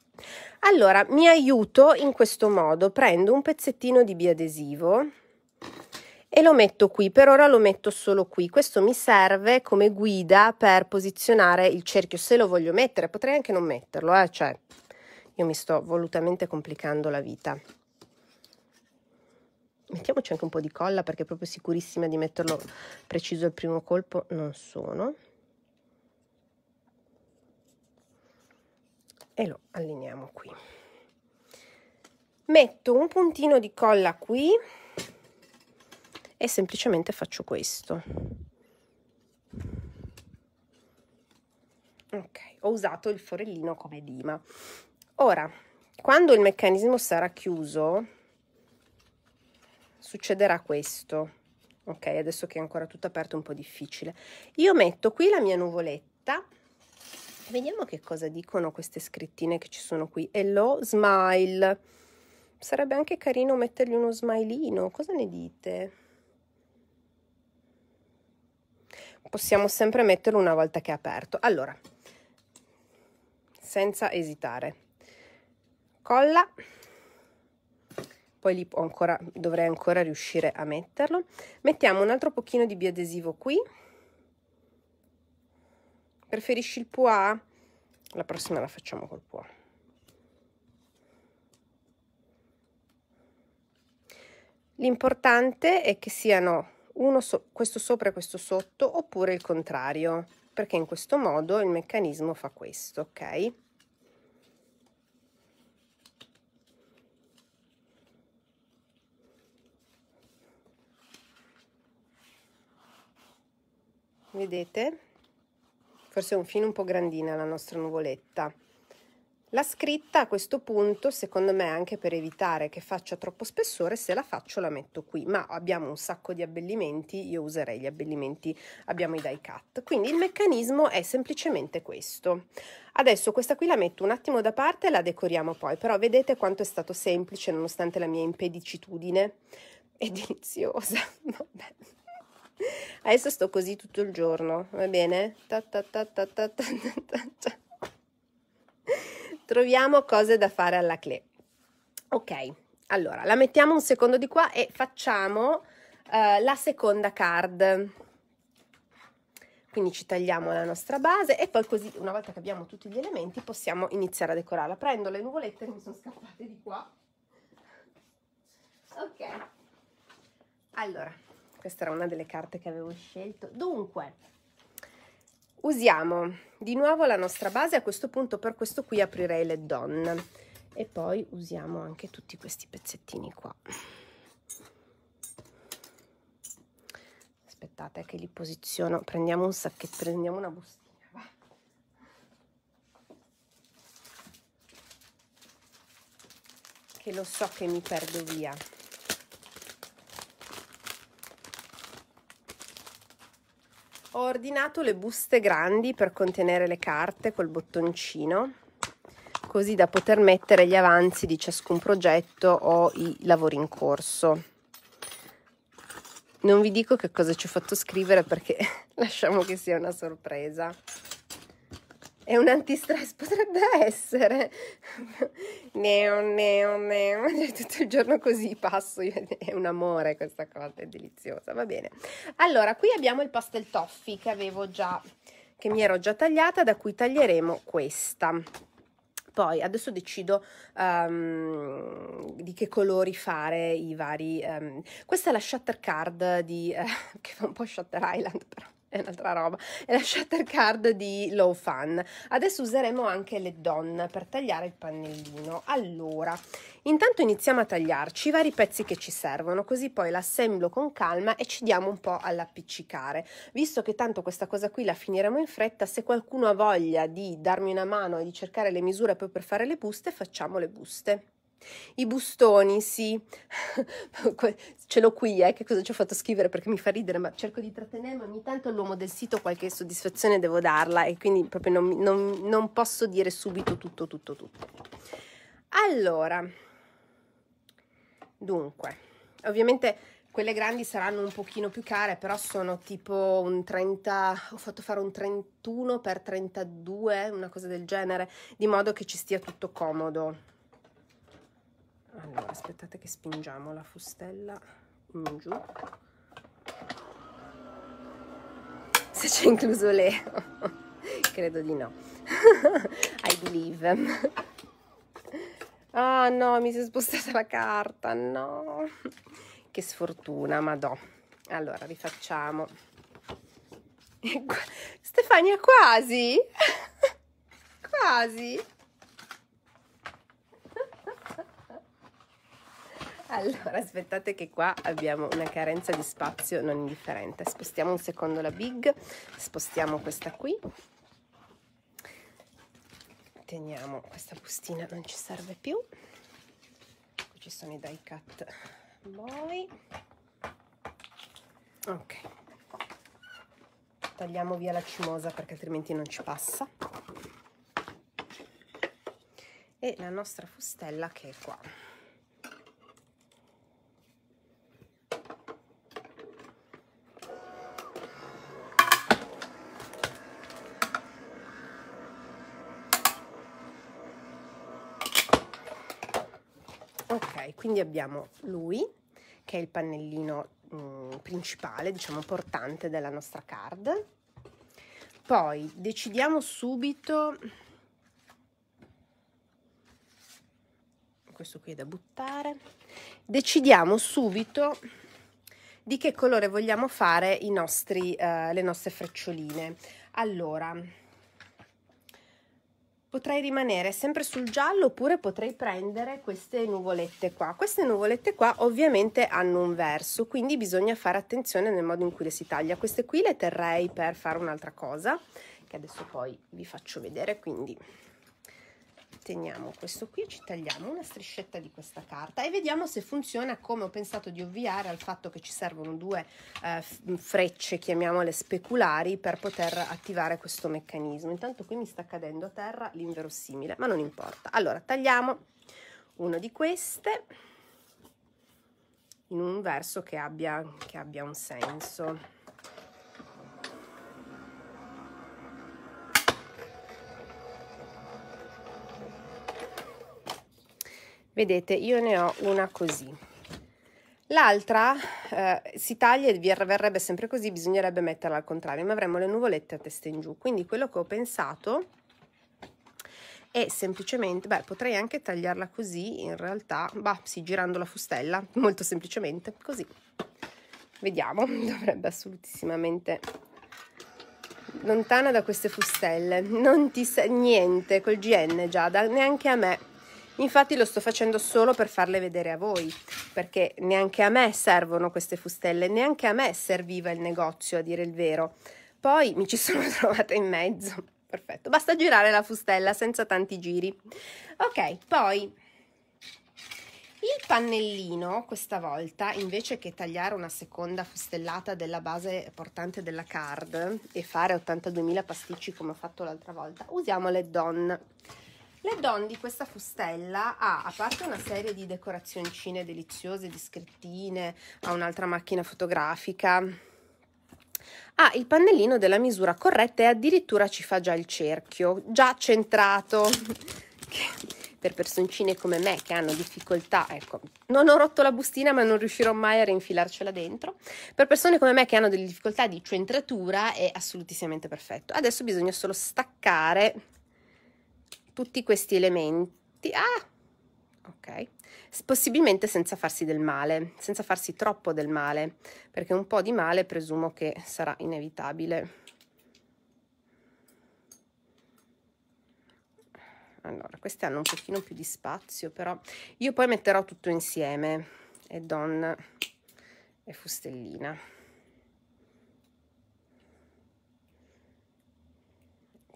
allora mi aiuto in questo modo prendo un pezzettino di biadesivo e lo metto qui, per ora lo metto solo qui. Questo mi serve come guida per posizionare il cerchio, se lo voglio mettere, potrei anche non metterlo, eh? cioè io mi sto volutamente complicando la vita. Mettiamoci anche un po' di colla perché proprio sicurissima di metterlo preciso al primo colpo non sono. E lo allineiamo qui. Metto un puntino di colla qui e semplicemente faccio questo ok ho usato il forellino come dima ora quando il meccanismo sarà chiuso succederà questo ok adesso che è ancora tutto aperto è un po' difficile io metto qui la mia nuvoletta vediamo che cosa dicono queste scrittine che ci sono qui hello smile sarebbe anche carino mettergli uno smileino cosa ne dite? possiamo sempre metterlo una volta che è aperto. Allora, senza esitare, colla, poi lì ancora, dovrei ancora riuscire a metterlo. Mettiamo un altro pochino di biadesivo qui. Preferisci il pois? La prossima la facciamo col pois. L'importante è che siano uno so- questo sopra e questo sotto oppure il contrario perché in questo modo il meccanismo fa questo ok vedete forse è un filo un po' grandina la nostra nuvoletta la scritta a questo punto, secondo me, anche per evitare che faccia troppo spessore, se la faccio la metto qui, ma abbiamo un sacco di abbellimenti, io userei gli abbellimenti, abbiamo i die cut. Quindi il meccanismo è semplicemente questo. Adesso questa qui la metto un attimo da parte e la decoriamo poi, però vedete quanto è stato semplice nonostante la mia impedicitudine. È deliziosa, [laughs] vabbè. Adesso sto così tutto il giorno, va bene? Ta ta ta ta ta ta ta ta. Troviamo cose da fare alla clé. Ok, allora la mettiamo un secondo di qua e facciamo uh, la seconda card. Quindi ci tagliamo la nostra base e poi così, una volta che abbiamo tutti gli elementi, possiamo iniziare a decorarla. Prendo le nuvolette che mi sono scappate di qua. Ok. Allora, questa era una delle carte che avevo scelto. Dunque, usiamo di nuovo la nostra base a questo punto per questo qui aprirei le donne e poi usiamo anche tutti questi pezzettini qua aspettate che li posiziono prendiamo un sacchetto prendiamo una bustina che lo so che mi perdo via Ho ordinato le buste grandi per contenere le carte col bottoncino, così da poter mettere gli avanzi di ciascun progetto o i lavori in corso. Non vi dico che cosa ci ho fatto scrivere perché [laughs] lasciamo che sia una sorpresa. È un antistress, [laughs] potrebbe essere. neon, neon, neon. [laughs] Tutto il giorno così passo, è un amore questa cosa, è deliziosa, va bene. Allora, qui abbiamo il pastel toffee che avevo già, che mi ero già tagliata, da cui taglieremo questa. Poi adesso decido um, di che colori fare i vari... Um, questa è la shutter card di... Uh, [laughs] che fa un po' Shutter Island però [laughs] è un'altra roba, è la shutter card di Low Fun. Adesso useremo anche le don per tagliare il pannellino. Allora, intanto iniziamo a tagliarci i vari pezzi che ci servono, così poi l'assemblo con calma e ci diamo un po' all'appiccicare. Visto che tanto questa cosa qui la finiremo in fretta, se qualcuno ha voglia di darmi una mano e di cercare le misure poi per fare le buste, facciamo le buste. I bustoni, sì, [laughs] ce l'ho qui, eh, che cosa ci ho fatto scrivere perché mi fa ridere, ma cerco di trattenermi, ogni tanto l'uomo del sito qualche soddisfazione devo darla e quindi proprio non, non, non posso dire subito tutto, tutto, tutto. Allora, dunque, ovviamente quelle grandi saranno un pochino più care, però sono tipo un 30, ho fatto fare un 31 x 32, una cosa del genere, di modo che ci stia tutto comodo allora aspettate che spingiamo la fustella in giù se c'è incluso Leo [laughs] credo di no [laughs] I believe ah oh, no mi si è spostata la carta no che sfortuna ma do. allora rifacciamo [laughs] Stefania quasi quasi Allora, aspettate che qua abbiamo una carenza di spazio non indifferente. Spostiamo un secondo la big, spostiamo questa qui. Teniamo questa bustina, non ci serve più. Qui ci sono i die cut boy. Ok. Tagliamo via la cimosa perché altrimenti non ci passa. E la nostra fustella che è qua. Quindi abbiamo lui, che è il pannellino mh, mm, principale, diciamo portante della nostra card. Poi decidiamo subito questo qui è da buttare. Decidiamo subito di che colore vogliamo fare nostri, uh, le nostre freccioline. Allora, Potrei rimanere sempre sul giallo oppure potrei prendere queste nuvolette qua. Queste nuvolette qua ovviamente hanno un verso, quindi bisogna fare attenzione nel modo in cui le si taglia. Queste qui le terrei per fare un'altra cosa, che adesso poi vi faccio vedere, quindi teniamo questo qui, ci tagliamo una striscetta di questa carta e vediamo se funziona come ho pensato di ovviare al fatto che ci servono due eh, mm, frecce, chiamiamole speculari, per poter attivare questo meccanismo. Intanto qui mi sta cadendo a terra l'inverosimile, ma non importa. Allora, tagliamo uno di queste in un verso che abbia, che abbia un senso. vedete io ne ho una così l'altra eh, si taglia e verrebbe sempre così bisognerebbe metterla al contrario ma avremmo le nuvolette a testa in giù quindi quello che ho pensato è semplicemente beh potrei anche tagliarla così in realtà bah sì girando la fustella molto semplicemente così vediamo [laughs] dovrebbe assolutissimamente lontana da queste fustelle non ti sa niente col GN Giada neanche a me Infatti lo sto facendo solo per farle vedere a voi, perché neanche a me servono queste fustelle, neanche a me serviva il negozio, a dire il vero. Poi mi ci [laughs] sono trovata in mezzo. Perfetto, basta girare la fustella senza tanti giri. Ok, poi il pannellino, questa volta, invece che tagliare una seconda fustellata della base portante della card e fare 82.000 pasticci come ho fatto l'altra volta, usiamo le donne le don di questa fustella ha, a parte una serie di decorazioncine deliziose, di scrittine, ha un'altra macchina fotografica, ha il pannellino della misura corretta e addirittura ci fa già il cerchio, già centrato. [laughs] per personcine come me che hanno difficoltà, ecco, non ho rotto la bustina ma non riuscirò mai a rinfilarcela dentro, per persone come me che hanno delle difficoltà di centratura è assolutissimamente perfetto. Adesso bisogna solo staccare tutti questi elementi. Ah! Ok, possibilmente senza farsi del male, senza farsi troppo del male, perché un po' di male presumo che sarà inevitabile. Allora, queste hanno un pochino più di spazio, però io poi metterò tutto insieme, e don e fustellina.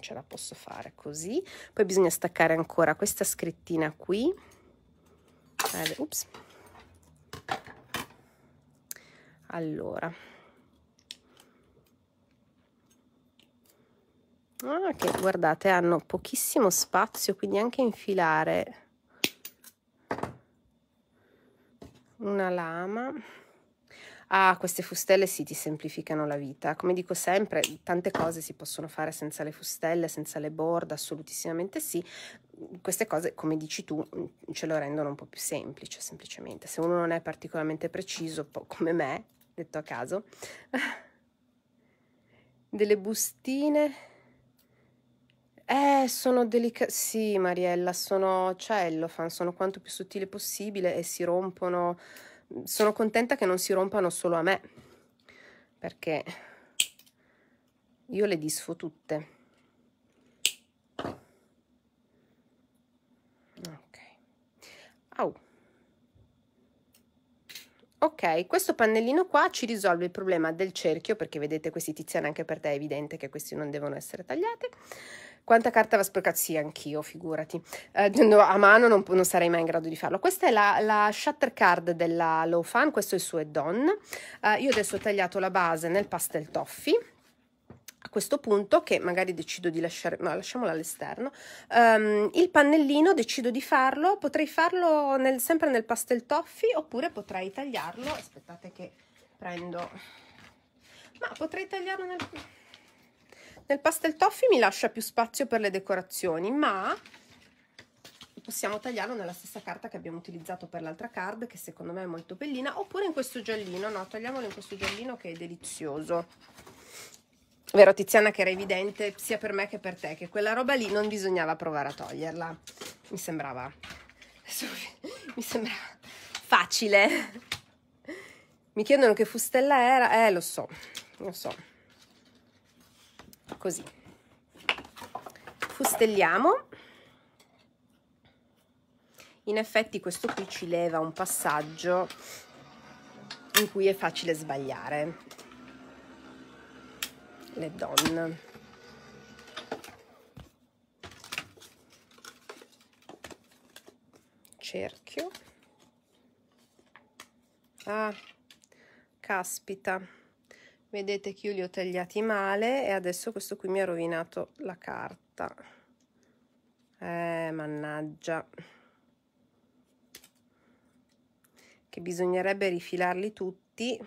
ce la posso fare così poi bisogna staccare ancora questa scrittina qui ups. allora ah, che guardate hanno pochissimo spazio quindi anche infilare una lama Ah, queste fustelle sì, ti semplificano la vita. Come dico sempre, tante cose si possono fare senza le fustelle, senza le borda, assolutissimamente sì. Queste cose, come dici tu, mm, ce lo rendono un po' più semplice, semplicemente. Se uno non è particolarmente preciso, come me, detto a caso, [laughs] delle bustine. Eh, sono delicate. Sì, Mariella, sono cellofan, cioè, sono quanto più sottile possibile e si rompono Mm, sono contenta che non si rompano solo a me, perché io le disfo tutte. Ok. Au. Ok, questo pannellino qua ci risolve il problema del cerchio, perché vedete questi tiziani anche per te è evidente che questi non devono essere tagliati. Quanta carta va sprecato? Sì, anch'io, figurati. Eh, no, a mano non, non, sarei mai in grado di farlo. Questa è la, la shutter card della Low Fan, questo è il suo Edon. Eh, io adesso ho tagliato la base nel pastel toffee a questo punto che magari decido di lasciare, no lasciamola all'esterno, um, il pannellino decido di farlo, potrei farlo nel, sempre nel pastel toffi oppure potrei tagliarlo, aspettate che prendo, ma potrei tagliarlo nel nel pastel toffee mi lascia più spazio per le decorazioni, ma possiamo tagliarlo nella stessa carta che abbiamo utilizzato per l'altra card, che secondo me è molto bellina, oppure in questo giallino, no, tagliamolo in questo giallino che è delizioso. Vero Tiziana che era evidente sia per me che per te, che quella roba lì non bisognava provare a toglierla. Mi sembrava... [laughs] mi sembrava facile. Mi chiedono che fustella era, eh lo so, lo so così fustelliamo in effetti questo qui ci leva un passaggio in cui è facile sbagliare le donne cerchio ah caspita vedete che io li ho tagliati male e adesso questo qui mi ha rovinato la carta eh mannaggia che bisognerebbe rifilarli tutti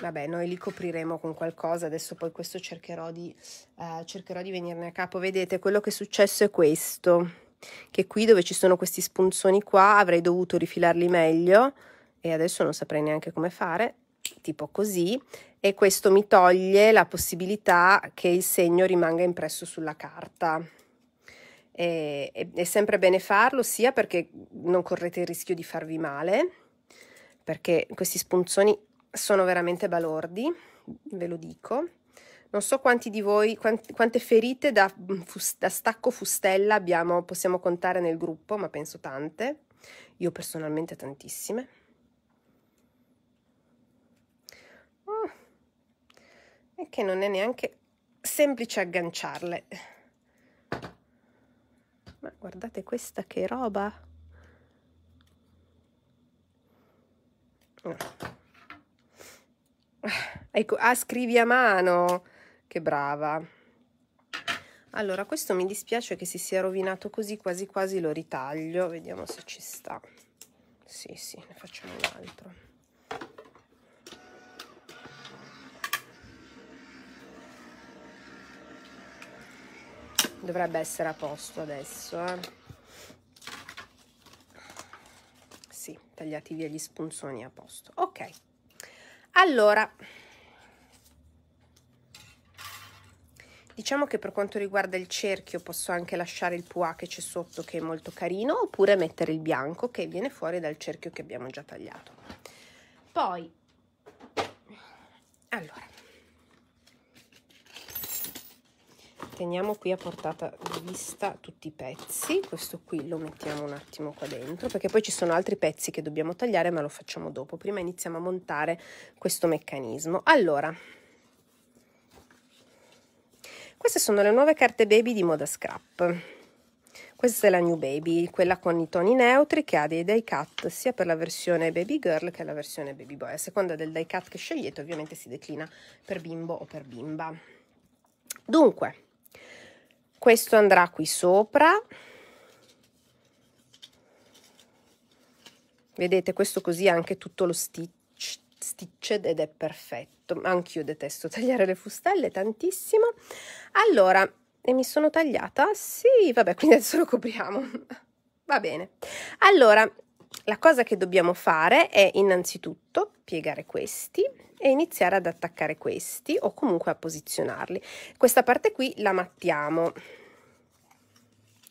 vabbè noi li copriremo con qualcosa adesso poi questo cercherò di eh, cercherò di venirne a capo vedete quello che è successo è questo che qui dove ci sono questi spunzoni qua avrei dovuto rifilarli meglio e adesso non saprei neanche come fare tipo così, e questo mi toglie la possibilità che il segno rimanga impresso sulla carta. E, è, è sempre bene farlo sia perché non correte il rischio di farvi male, perché questi spunzoni sono veramente balordi, ve lo dico. Non so quanti di voi, quant, quante ferite da, da stacco fustella abbiamo, possiamo contare nel gruppo, ma penso tante. Io personalmente tantissime. che non è neanche semplice agganciarle. Ma guardate questa che roba! Ah. Ah, ecco, ah, scrivi a mano! Che brava! Allora, questo mi dispiace che si sia rovinato così, quasi quasi lo ritaglio. Vediamo se ci sta. Sì, sì, ne facciamo un altro. dovrebbe essere a posto adesso eh. sì tagliati via gli spunzoni a posto ok allora Diciamo che per quanto riguarda il cerchio posso anche lasciare il pois che c'è sotto che è molto carino oppure mettere il bianco che viene fuori dal cerchio che abbiamo già tagliato. Poi, allora, teniamo qui a portata di vista tutti i pezzi questo qui lo mettiamo un attimo qua dentro perché poi ci sono altri pezzi che dobbiamo tagliare ma lo facciamo dopo prima iniziamo a montare questo meccanismo allora queste sono le nuove carte baby di moda scrap questa è la new baby quella con i toni neutri che ha dei die cut sia per la versione baby girl che la versione baby boy a seconda del die cut che scegliete ovviamente si declina per bimbo o per bimba Dunque, questo andrà qui sopra vedete questo così anche tutto lo stitch stitched ed è perfetto anch'io detesto [laughs] tagliare le fustelle tantissimo allora e mi sono tagliata sì vabbè quindi adesso lo copriamo [laughs] va bene allora la cosa che dobbiamo fare è innanzitutto piegare questi e iniziare ad attaccare questi o comunque a posizionarli. Questa parte qui la mattiamo.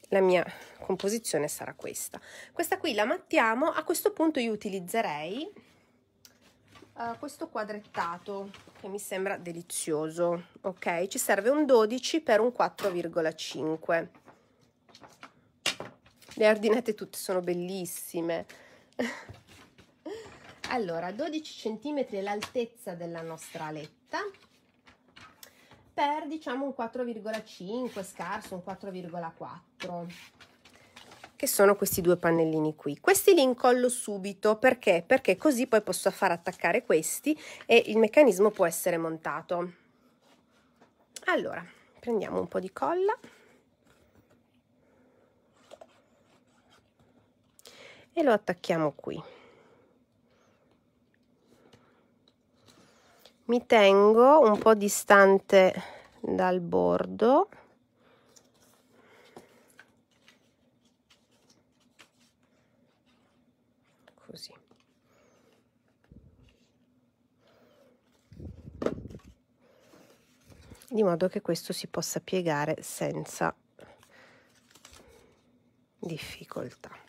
La mia composizione sarà questa. Questa qui la mattiamo, a questo punto io utilizzerei uh, questo quadrettato che mi sembra delizioso, ok? Ci serve un 12 per un 4,5 le ordinate tutte, sono bellissime. [laughs] allora, 12 cm è l'altezza della nostra aletta per diciamo un 4,5 scarso, un 4,4 che sono questi due pannellini qui. Questi li incollo subito perché? Perché così poi posso far attaccare questi e il meccanismo può essere montato. Allora, prendiamo un po' di colla. e lo attacchiamo qui mi tengo un po' distante dal bordo così di modo che questo si possa piegare senza difficoltà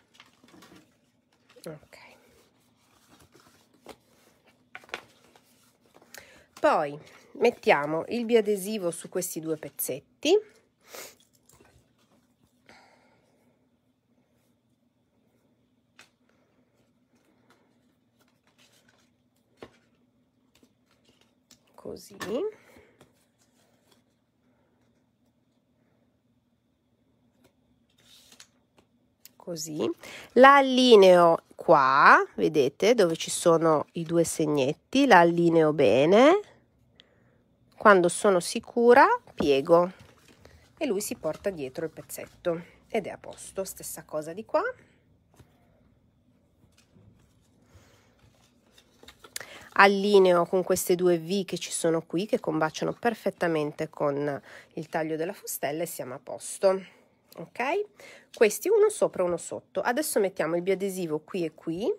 poi mettiamo il biadesivo su questi due pezzetti così così la allineo qua vedete dove ci sono i due segnetti la allineo bene quando sono sicura piego e lui si porta dietro il pezzetto ed è a posto. Stessa cosa di qua. allineo con queste due V che ci sono qui che combaciano perfettamente con il taglio della fustella e siamo a posto ok? Questi uno sopra uno sotto. Adesso mettiamo il biadesivo qui e qui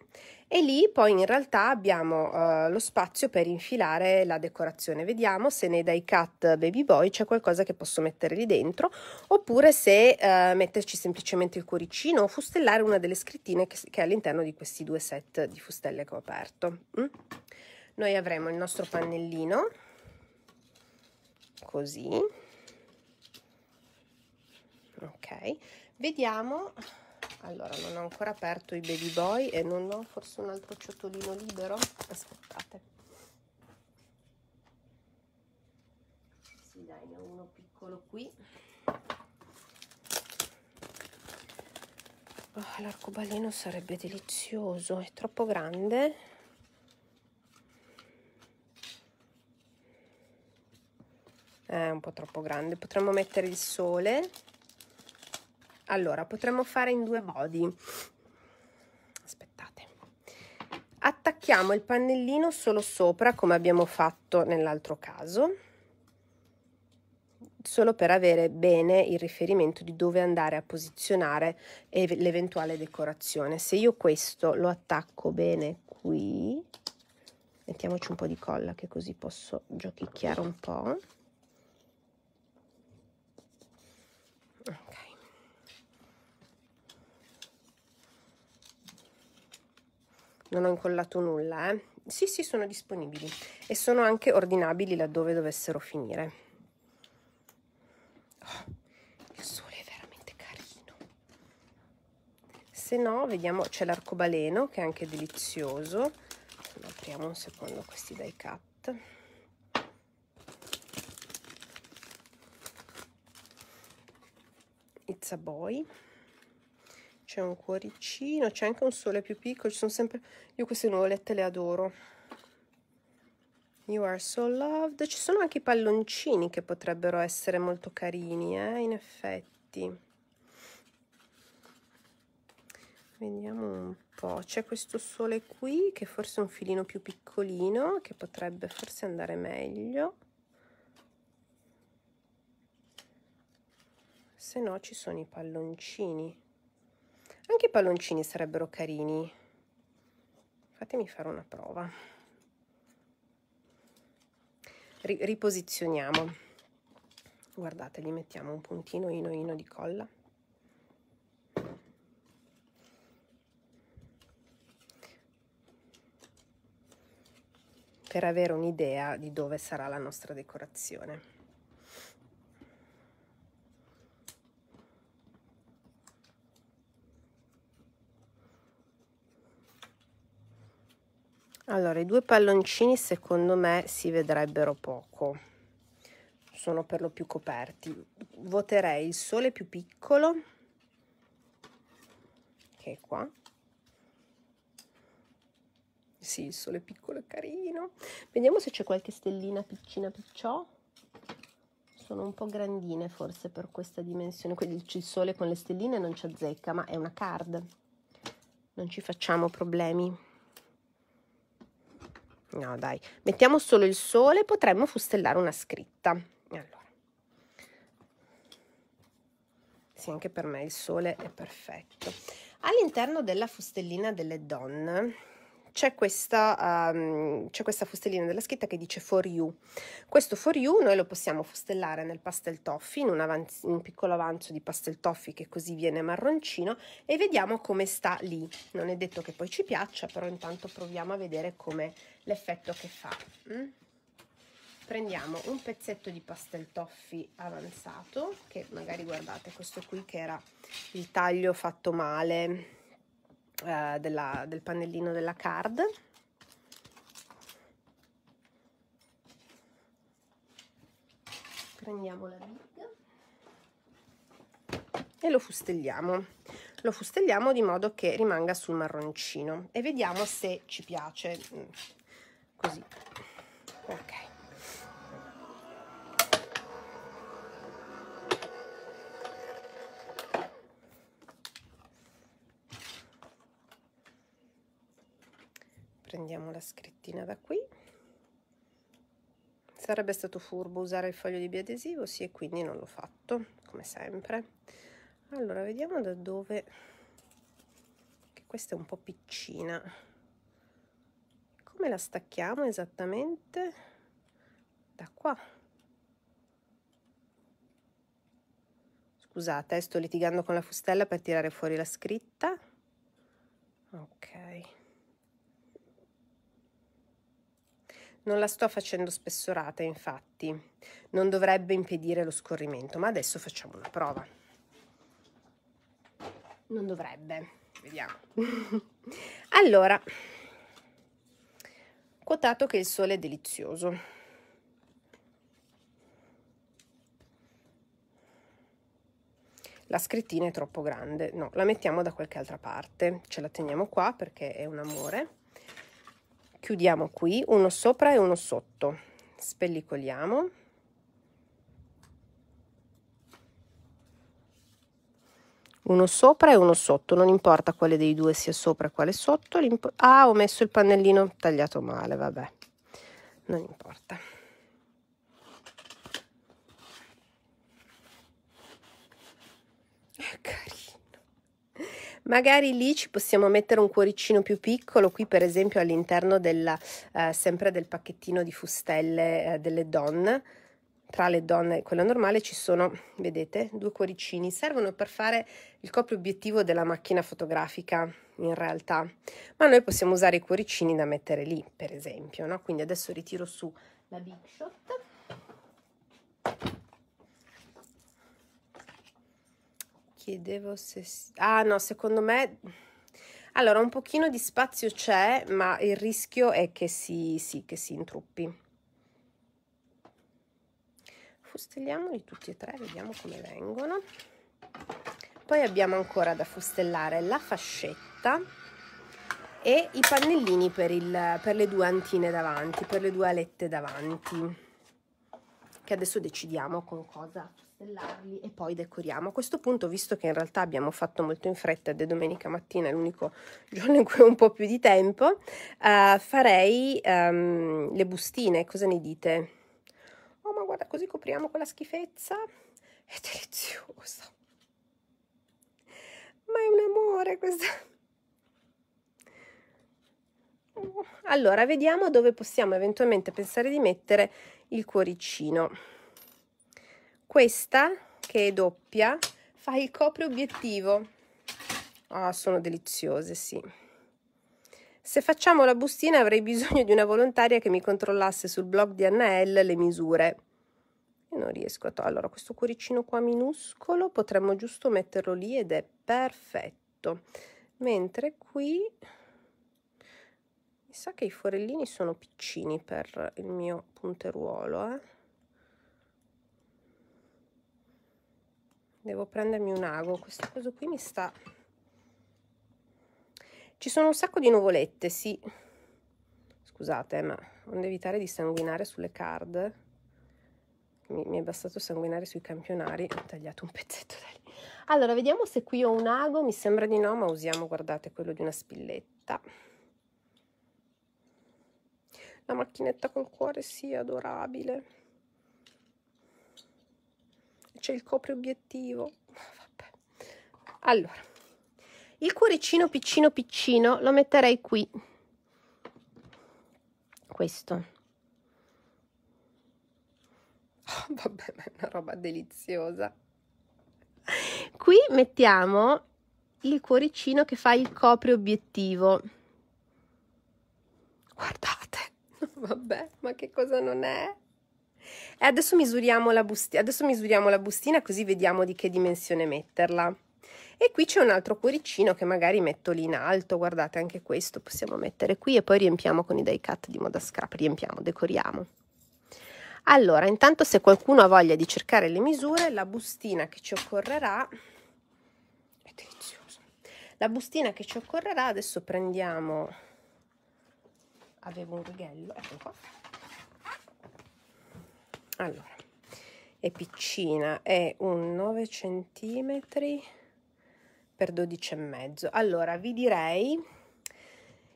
e lì poi in realtà abbiamo uh, lo spazio per infilare la decorazione. Vediamo se nei die cut baby boy c'è qualcosa che posso mettere lì dentro oppure se uh, metterci semplicemente il cuoricino o fustellare una delle scrittine che, che è all'interno di questi due set di fustelle che ho aperto. Mm? Noi avremo il nostro pannellino così ok vediamo allora non ho ancora aperto i baby boy e non ho forse un altro ciotolino libero aspettate sì dai ne ho uno piccolo qui oh, l'arcobaleno sarebbe delizioso è troppo grande è un po' troppo grande potremmo mettere il sole allora, potremmo fare in due modi. Aspettate. Attacchiamo il pannellino solo sopra, come abbiamo fatto nell'altro caso, solo per avere bene il riferimento di dove andare a posizionare l'eventuale decorazione. Se io questo lo attacco bene qui, mettiamoci un po' di colla che così posso giochicchiare un po'. Ok non ho incollato nulla, eh. Sì, sì, sono disponibili e sono anche ordinabili laddove dovessero finire. Oh, il sole è veramente carino. Se no, vediamo, c'è l'arcobaleno che è anche delizioso. Apriamo un secondo questi dai cut. It's a boy c'è un cuoricino, c'è anche un sole più piccolo, ci sono sempre... Io queste nuvolette le adoro. You are so loved. Ci sono anche i palloncini che potrebbero essere molto carini, eh, in effetti. Vediamo un po'. C'è questo sole qui, che forse è un filino più piccolino, che potrebbe forse andare meglio. Se no ci sono i palloncini. Anche i palloncini sarebbero carini. Fatemi fare una prova. Ri riposizioniamo. Guardate, gli mettiamo un puntino ino ino di colla. Per avere un'idea di dove sarà la nostra decorazione. Allora, i due palloncini secondo me si vedrebbero poco, sono per lo più coperti. Voterei il sole più piccolo, che è qua. Sì, il sole piccolo è carino. Vediamo se c'è qualche stellina piccina picciò sono un po' grandine forse per questa dimensione, quindi il sole con le stelline non ci azzecca, ma è una card, non ci facciamo problemi. No, dai, mettiamo solo il sole, potremmo fustellare una scritta. Allora. Sì, anche per me il sole è perfetto. All'interno della fustellina delle donne c'è questa, um, c'è questa fustellina della scritta che dice for you. Questo for you noi lo possiamo fustellare nel pastel toffee, in un, avanz- un piccolo avanzo di pastel toffee che così viene marroncino e vediamo come sta lì. Non è detto che poi ci piaccia, però intanto proviamo a vedere come l'effetto che fa. Mm? Prendiamo un pezzetto di pastel toffee avanzato, che magari guardate questo qui che era il taglio fatto male, eh, della, del pannellino della card prendiamo la riga e lo fustelliamo lo fustelliamo di modo che rimanga sul marroncino e vediamo se ci piace mm. così ok prendiamo la scrittina da qui sarebbe stato furbo usare il foglio di biadesivo sì e quindi non l'ho fatto come sempre allora vediamo da dove che questa è un po' piccina come la stacchiamo esattamente da qua scusate eh, sto litigando con la fustella per tirare fuori la scritta ok Non la sto facendo spessorata, infatti. Non dovrebbe impedire lo scorrimento, ma adesso facciamo una prova. Non dovrebbe. Vediamo. [laughs] allora, quotato che il sole è delizioso. La scrittina è troppo grande, no, la mettiamo da qualche altra parte, ce la teniamo qua perché è un amore chiudiamo qui uno sopra e uno sotto spellicoliamo uno sopra e uno sotto non importa quale dei due sia sopra e quale sotto ah ho messo il pannellino tagliato male vabbè non importa Magari lì ci possiamo mettere un cuoricino più piccolo, qui per esempio all'interno eh, sempre del pacchettino di fustelle eh, delle donne. Tra le donne e quella normale ci sono, vedete, due cuoricini. Servono per fare il copio obiettivo della macchina fotografica in realtà. Ma noi possiamo usare i cuoricini da mettere lì, per esempio. No? Quindi adesso ritiro su la Big Shot. chiedevo se... Ah no, secondo me... Allora, un pochino di spazio c'è, ma il rischio è che si, sì, che si intruppi. Fustelliamoli tutti e tre, vediamo come vengono. Poi abbiamo ancora da fustellare la fascetta e i pannellini per, il, per le due antine davanti, per le due alette davanti, che adesso decidiamo con cosa rastellarli e poi decoriamo. A questo punto, visto che in realtà abbiamo fatto molto in fretta ed è domenica mattina, è l'unico giorno in cui ho un po' più di tempo, uh, farei um, le bustine. Cosa ne dite? Oh, ma guarda, così copriamo quella schifezza. È deliziosa. Ma è un amore questa... Allora, vediamo dove possiamo eventualmente pensare di mettere il cuoricino questa che è doppia fa il copri obiettivo ah sono deliziose sì se facciamo la bustina avrei bisogno di una volontaria che mi controllasse sul blog di Anna L le misure io non riesco a togliere allora questo cuoricino qua minuscolo potremmo giusto metterlo lì ed è perfetto mentre qui mi sa che i forellini sono piccini per il mio punteruolo eh devo prendermi un ago questa cosa qui mi sta ci sono un sacco di nuvolette sì scusate eh, ma onde evitare di sanguinare sulle card mi, mi è bastato sanguinare sui campionari ho tagliato un pezzetto da lì allora vediamo se qui ho un ago mi sembra di no ma usiamo guardate quello di una spilletta la macchinetta col cuore sì adorabile c'è il copri obiettivo. Vabbè. Allora, il cuoricino piccino piccino lo metterei qui. Questo. Oh, vabbè, è una roba deliziosa. Qui mettiamo il cuoricino che fa il copri obiettivo. Guardate, [laughs] vabbè, ma che cosa non è? E adesso misuriamo la, busti adesso misuriamo la bustina così vediamo di che dimensione metterla. E qui c'è un altro cuoricino che magari metto lì in alto, guardate anche questo possiamo mettere qui e poi riempiamo con i die cut di moda scrap, riempiamo, decoriamo. Allora, intanto se qualcuno ha voglia di cercare le misure, la bustina che ci occorrerà è deliziosa. La bustina che ci occorrerà, adesso prendiamo avevo un righello, ecco qua allora è piccina è un 9 centimetri per 12 e mezzo allora vi direi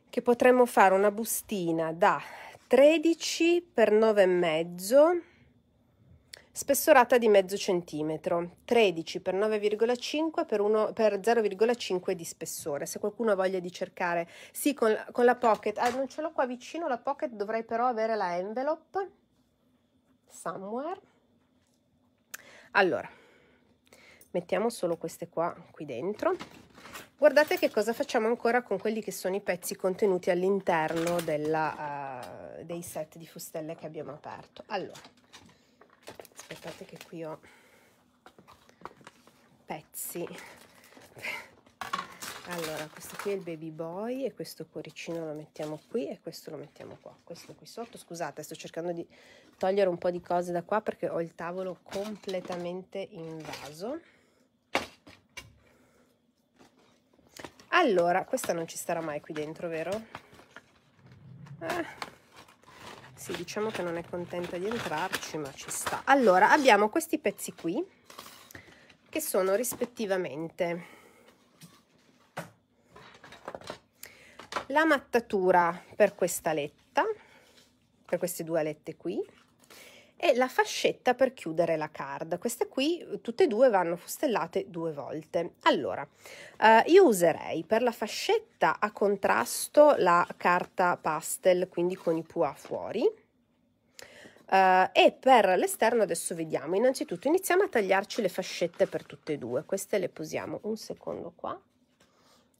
che potremmo fare una bustina da 13 per 9 e mezzo spessorata di mezzo centimetro 13 per 9,5 per, 1, per 0,5 di spessore se qualcuno ha voglia di cercare sì con, con la pocket ah, non ce l'ho qua vicino la pocket dovrei però avere la envelope somewhere allora mettiamo solo queste qua qui dentro guardate che cosa facciamo ancora con quelli che sono i pezzi contenuti all'interno uh, dei set di fustelle che abbiamo aperto allora aspettate che qui ho pezzi allora questo qui è il baby boy e questo cuoricino lo mettiamo qui e questo lo mettiamo qua questo qui sotto scusate sto cercando di togliere un po' di cose da qua perché ho il tavolo completamente invaso allora questa non ci starà mai qui dentro vero? Eh. Sì, diciamo che non è contenta di entrarci, ma ci sta. Allora, abbiamo questi pezzi qui, che sono rispettivamente la mattatura per questa letta per queste due alette qui e la fascetta per chiudere la card queste qui tutte e due vanno fustellate due volte allora eh, io userei per la fascetta a contrasto la carta pastel quindi con i pua fuori Uh, e per l'esterno adesso vediamo, innanzitutto iniziamo a tagliarci le fascette per tutte e due, queste le posiamo un secondo qua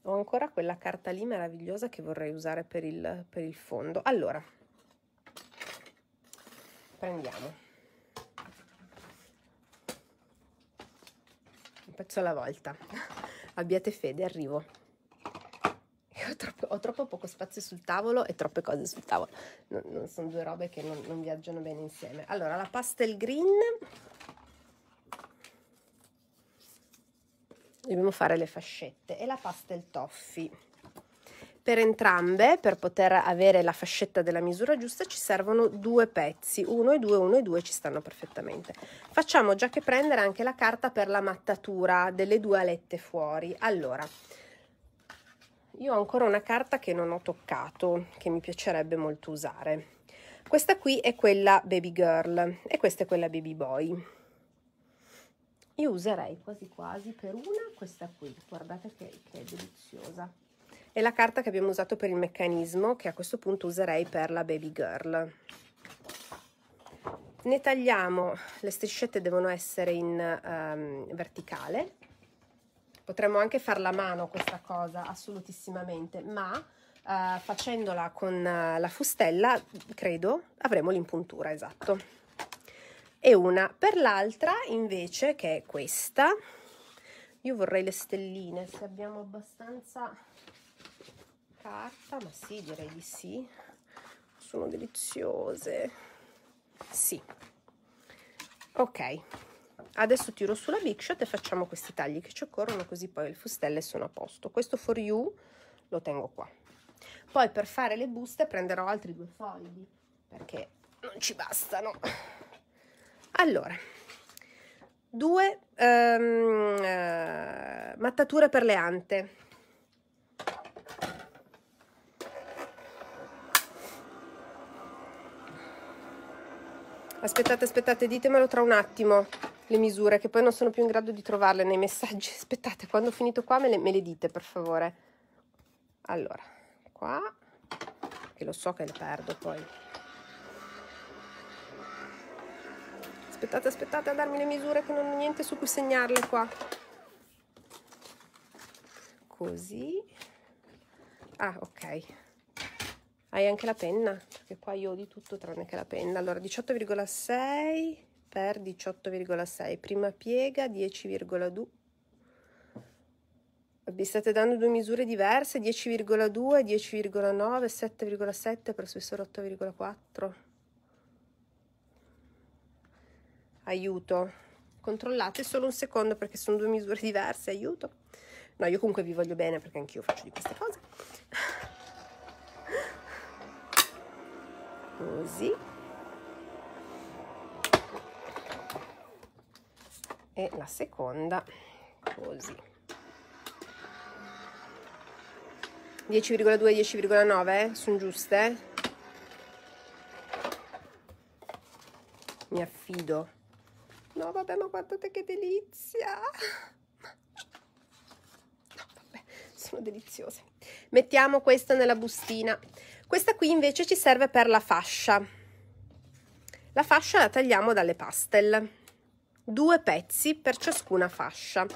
ho ancora quella carta lì meravigliosa che vorrei usare per il, per il fondo. Allora, prendiamo un pezzo alla volta. [laughs] Abbiate fede, arrivo. Ho troppo, ho troppo, poco spazio sul tavolo e troppe cose sul tavolo. Non, non sono due robe che non, non viaggiano bene insieme. Allora, la pastel green dobbiamo fare le fascette e la pasta il toffi per entrambe per poter avere la fascetta della misura giusta ci servono due pezzi uno e due uno e due ci stanno perfettamente facciamo già che prendere anche la carta per la mattatura delle due alette fuori allora io ho ancora una carta che non ho toccato che mi piacerebbe molto usare questa qui è quella baby girl e questa è quella baby boy io userei quasi quasi per una questa qui, guardate che, che è deliziosa. È la carta che abbiamo usato per il meccanismo che a questo punto userei per la baby girl. Ne tagliamo, le striscette devono essere in um, verticale, potremmo anche farla a mano questa cosa assolutissimamente, ma uh, facendola con uh, la fustella credo avremo l'impuntura esatto e una per l'altra invece che è questa io vorrei le stelline se abbiamo abbastanza carta ma sì direi di sì sono deliziose sì ok adesso tiro sulla big shot e facciamo questi tagli che ci occorrono così poi le fustelle sono a posto questo for you lo tengo qua poi per fare le buste prenderò altri due fogli perché non ci bastano allora, due um, uh, mattature per le ante. Aspettate, aspettate, ditemelo tra un attimo le misure, che poi non sono più in grado di trovarle nei messaggi. [laughs] Aspettate, quando ho finito qua me le, me le dite, per favore. Allora, qua, che lo so che le perdo poi. aspettate, aspettate a darmi le misure che non ho niente su cui segnarle qua. Così. Ah, ok. Hai anche la penna? Perché qua io ho di tutto tranne che la penna. Allora, 18,6 per 18,6. Prima piega, 10,2. Vi state dando due misure diverse, 10,2, 10,9, 7,7 per spessore 8,4. aiuto controllate solo un secondo perché sono due misure diverse aiuto no io comunque vi voglio bene perché anch'io faccio di queste cose così e la seconda così 10,2 10,9 sono giuste mi affido No, vabbè, ma guardate che delizia! [laughs] No, vabbè, sono deliziose. Mettiamo questa nella bustina. Questa qui invece ci serve per la fascia. La fascia la tagliamo dalle pastel. Due pezzi per ciascuna fascia.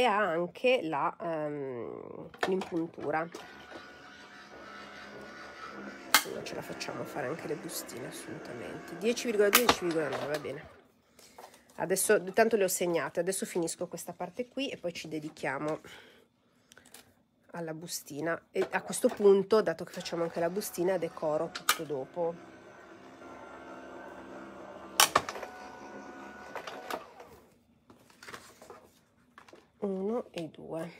e ha anche la, um, l'impuntura non ce la facciamo fare anche le bustine assolutamente 10,2 10,9 va bene adesso tanto le ho segnate adesso finisco questa parte qui e poi ci dedichiamo alla bustina e a questo punto dato che facciamo anche la bustina decoro tutto dopo 1 e 2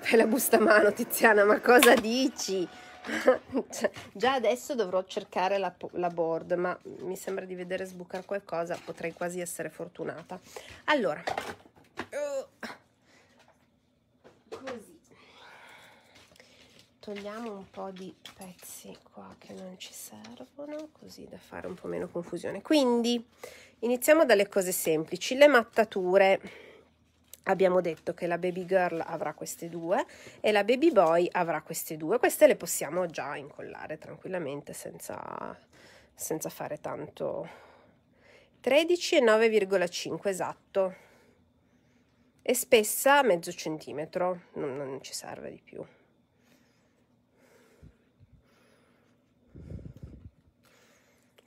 fai la busta a mano Tiziana ma cosa dici? [laughs] Cioè, già adesso dovrò cercare la, la, board ma mi sembra di vedere sbucare qualcosa potrei quasi essere fortunata allora togliamo un po' di pezzi qua che non ci servono così da fare un po' meno confusione quindi iniziamo dalle cose semplici le mattature abbiamo detto che la baby girl avrà queste due e la baby boy avrà queste due queste le possiamo già incollare tranquillamente senza, senza fare tanto 13 e 9,5 esatto e spessa mezzo centimetro non, non ci serve di più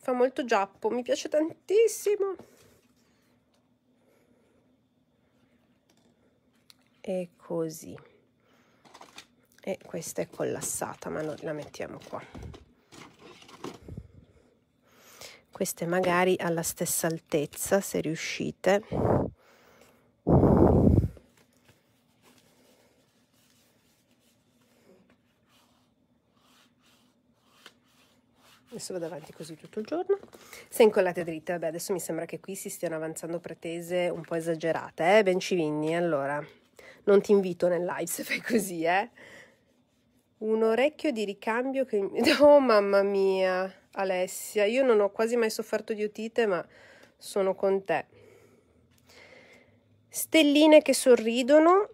fa molto giappo mi piace tantissimo e così e questa è collassata ma noi la mettiamo qua queste magari alla stessa altezza se riuscite adesso vado avanti così tutto il giorno se incollate dritte vabbè adesso mi sembra che qui si stiano avanzando pretese un po' esagerate eh Bencivigni allora non ti invito nel live se fai così eh un orecchio di ricambio che [laughs] oh mamma mia Alessia io non ho quasi mai sofferto di otite ma sono con te stelline che sorridono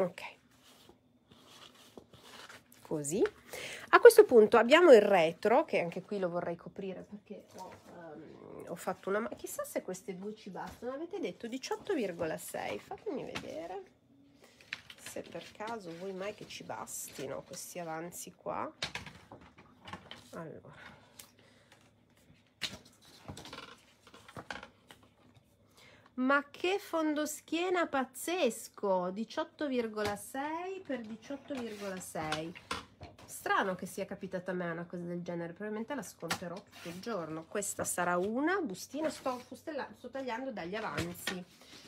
ok così a questo punto abbiamo il retro che anche qui lo vorrei coprire perché ho, um, ho fatto una ma chissà se queste due ci bastano avete detto 18,6 fatemi vedere se per caso vuoi mai che ci bastino questi avanzi qua allora Ma che fondoschiena pazzesco! 18,6 per 18,6. Strano che sia capitata a me una cosa del genere, probabilmente la sconterò tutto il giorno. Questa sarà una bustina, sto, sto tagliando dagli avanzi.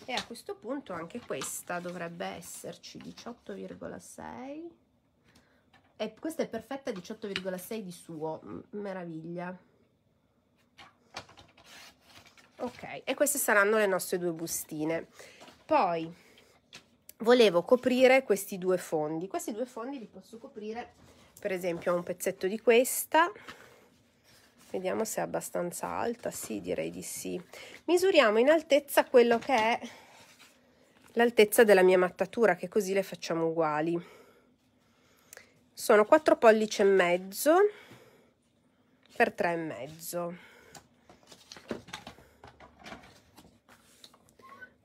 E a questo punto anche questa dovrebbe esserci 18,6. E questa è perfetta 18,6 di suo, meraviglia ok e queste saranno le nostre due bustine poi volevo coprire questi due fondi questi due fondi li posso coprire per esempio un pezzetto di questa vediamo se è abbastanza alta sì direi di sì misuriamo in altezza quello che è l'altezza della mia mattatura che così le facciamo uguali sono 4 pollici e mezzo per 3 e mezzo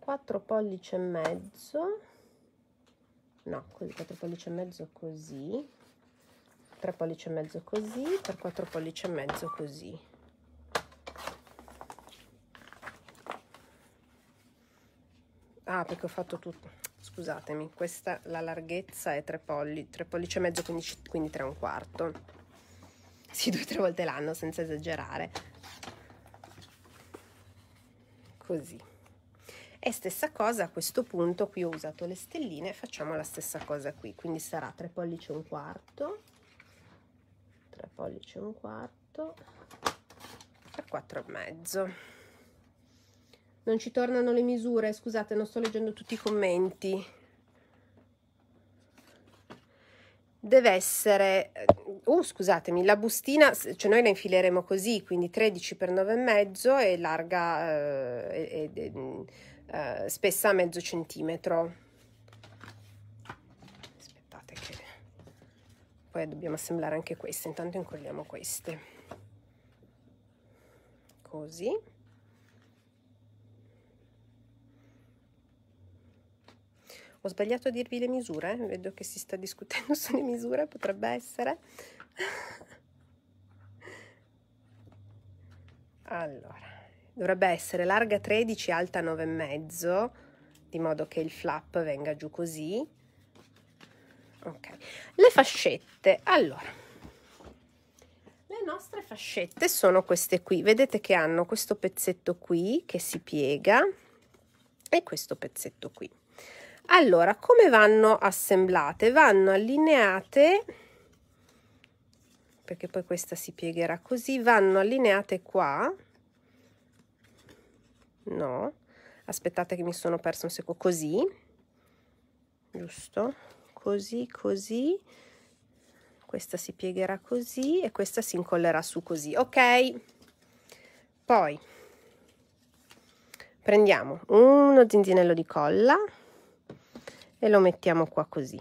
4 pollici e mezzo no 4 pollici e mezzo così 3 pollici e mezzo così per 4 pollici e mezzo così ah perché ho fatto tutto scusatemi questa la larghezza è 3 pollici 3 pollici e mezzo quindi, quindi 3 e un quarto sì due o tre volte l'anno senza esagerare così e stessa cosa a questo punto, qui ho usato le stelline, facciamo la stessa cosa qui, quindi sarà 3 pollici e un quarto, 3 pollici e un quarto, per 4 e mezzo. Non ci tornano le misure, scusate, non sto leggendo tutti i commenti. Deve essere, uh, scusatemi, la bustina, cioè noi la infileremo così, quindi 13 per 9 e mezzo e larga... Eh, e, e, eh, spessa mezzo centimetro aspettate che poi dobbiamo assemblare anche queste intanto incolliamo queste così ho sbagliato a dirvi le misure vedo che si sta discutendo [laughs] sulle misure potrebbe essere [laughs] allora dovrebbe essere larga 13 alta 9,5 di modo che il flap venga giù così ok le fascette allora le nostre fascette sono queste qui vedete che hanno questo pezzetto qui che si piega e questo pezzetto qui allora come vanno assemblate vanno allineate perché poi questa si piegherà così vanno allineate qua no aspettate che mi sono perso un secco così giusto così così questa si piegherà così e questa si incollerà su così ok poi prendiamo uno zinzinello di colla e lo mettiamo qua così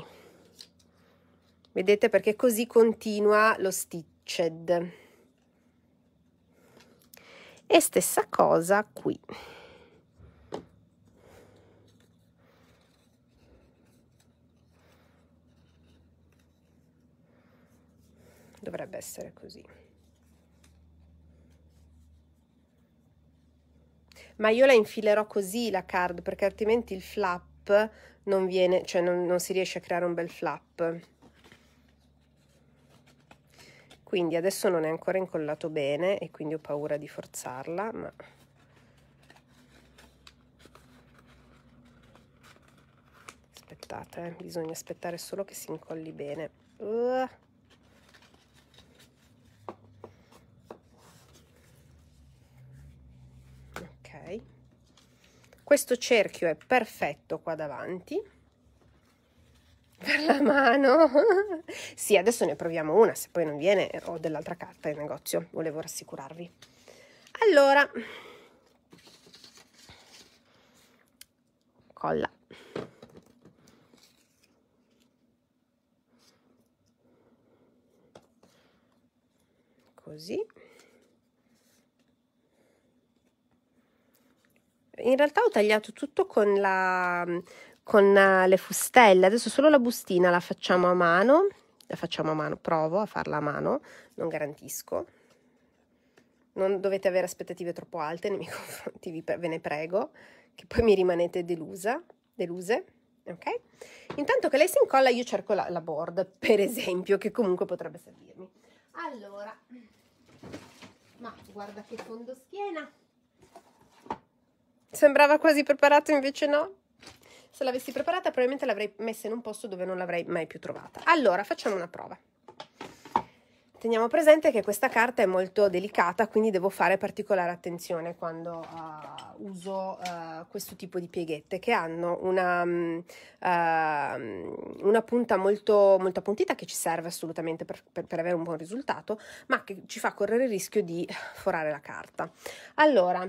vedete perché così continua lo stitched e stessa cosa qui dovrebbe essere così ma io la infilerò così la card perché altrimenti il flap non viene cioè non, non si riesce a creare un bel flap quindi adesso non è ancora incollato bene e quindi ho paura di forzarla ma aspettate eh. bisogna aspettare solo che si incolli bene uh. questo cerchio è perfetto qua davanti per la mano [laughs] sì adesso ne proviamo una se poi non viene ho dell'altra carta in negozio volevo rassicurarvi allora colla così in realtà ho tagliato tutto con, la, mm, con eh, le fustelle, adesso solo la bustina la facciamo a mano, la facciamo a mano, provo a farla a mano, non garantisco, non dovete avere aspettative troppo alte nei miei [laughs] confronti, ve ne prego, che poi mi rimanete delusa, deluse, ok? Intanto che lei si incolla io cerco la, la board, per esempio, che comunque potrebbe servirmi. Allora, ma guarda che fondo schiena! Sembrava quasi preparato, invece no. Se l'avessi preparata probabilmente l'avrei messa in un posto dove non l'avrei mai più trovata. Allora, facciamo una prova. Teniamo presente che questa carta è molto delicata, quindi devo fare particolare attenzione quando uh, uso uh, questo tipo di pieghette che hanno una, um, uh, una punta molto, molto, appuntita che ci serve assolutamente per, per, per, avere un buon risultato, ma che ci fa correre il rischio di forare la carta. Allora,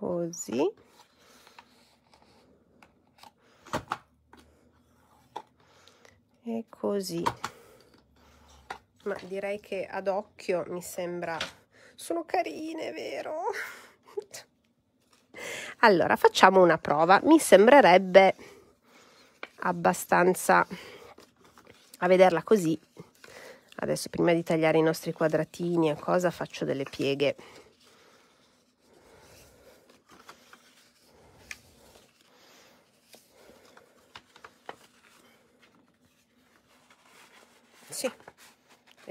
così e così ma direi che ad occhio mi sembra sono carine vero [laughs] allora facciamo una prova mi sembrerebbe abbastanza a vederla così adesso prima di tagliare i nostri quadratini e cosa faccio delle pieghe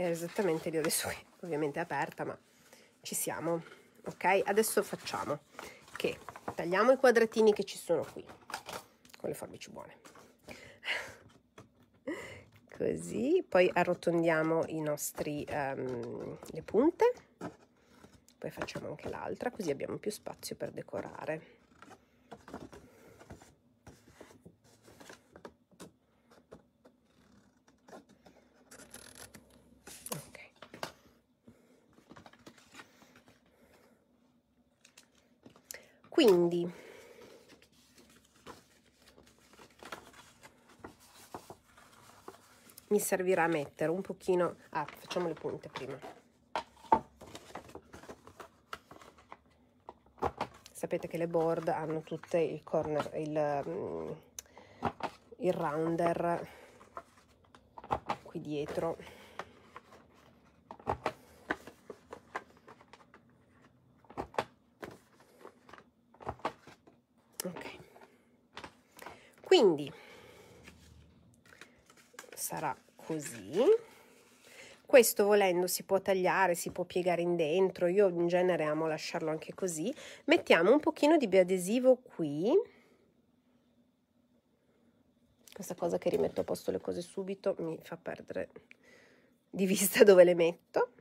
era esattamente lì adesso qui [laughs] ovviamente è aperta ma ci siamo ok adesso facciamo che tagliamo i quadratini che ci sono qui con le forbici buone [laughs] così poi arrotondiamo i nostri um, le punte poi facciamo anche l'altra così abbiamo più spazio per decorare quindi mi servirà mettere un pochino ah facciamo le punte prima sapete che le board hanno tutte il corner il, mm, il rounder qui dietro quindi sarà così questo volendo si può tagliare, si può piegare in dentro, io in genere amo lasciarlo anche così. Mettiamo un pochino di biadesivo qui. Questa cosa che rimetto a posto le cose subito mi fa perdere di vista dove le metto.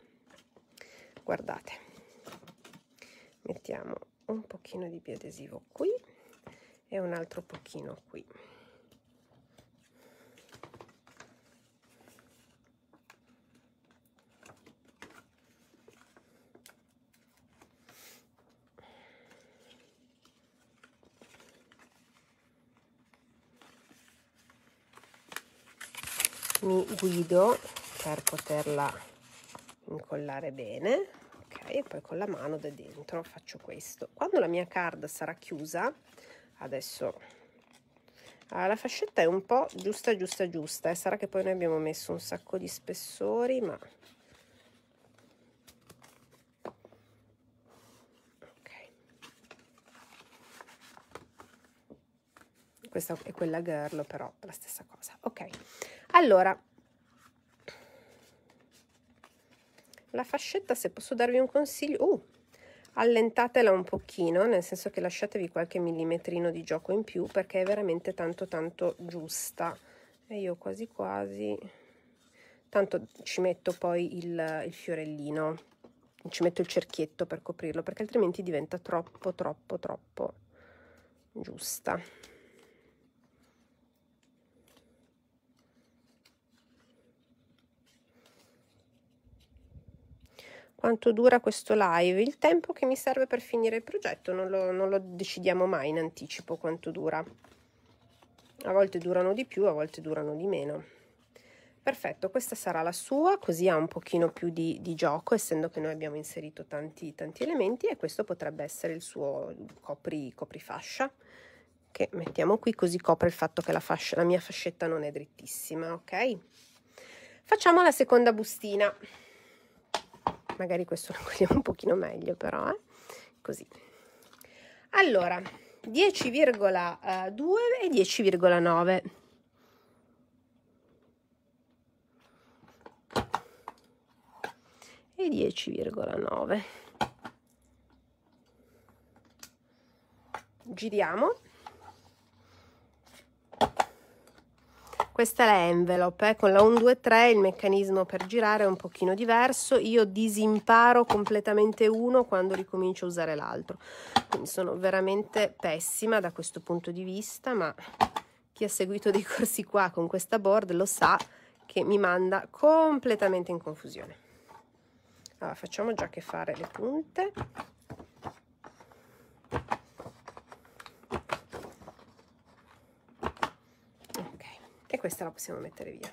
Guardate, mettiamo un pochino di biadesivo qui e un altro pochino qui mi guido per poterla incollare bene ok e poi con la mano da dentro faccio questo quando la mia card sarà chiusa adesso allora, ah, la fascetta è un po' giusta giusta giusta e eh. sarà che poi noi abbiamo messo un sacco di spessori ma ok questa è quella girl però la stessa cosa ok allora la fascetta se posso darvi un consiglio uh allentatela un pochino, nel senso che lasciatevi qualche millimetrino di gioco in più perché è veramente tanto tanto giusta. E io quasi quasi, tanto ci metto poi il, il fiorellino, ci metto il cerchietto per coprirlo perché altrimenti diventa troppo troppo troppo giusta. quanto dura questo live, il tempo che mi serve per finire il progetto, non lo, non lo decidiamo mai in anticipo quanto dura. A volte durano di più, a volte durano di meno. Perfetto, questa sarà la sua, così ha un pochino più di, di gioco, essendo che noi abbiamo inserito tanti, tanti, elementi e questo potrebbe essere il suo copri, coprifascia, che mettiamo qui così copre il fatto che la, fascia, la mia fascetta non è drittissima, ok? Facciamo la seconda bustina magari questo lo guardiamo un pochino meglio però, eh? così. Allora, 10,2 eh, e 10,9. E 10,9. Giriamo. Questa è la envelope, eh? con la 1, 2, 3 il meccanismo per girare è un pochino diverso, io disimparo completamente uno quando ricomincio a usare l'altro, quindi sono veramente pessima da questo punto di vista, ma chi ha seguito dei corsi qua con questa board lo sa che mi manda completamente in confusione. Allora, facciamo già che fare le punte. e questa la possiamo mettere via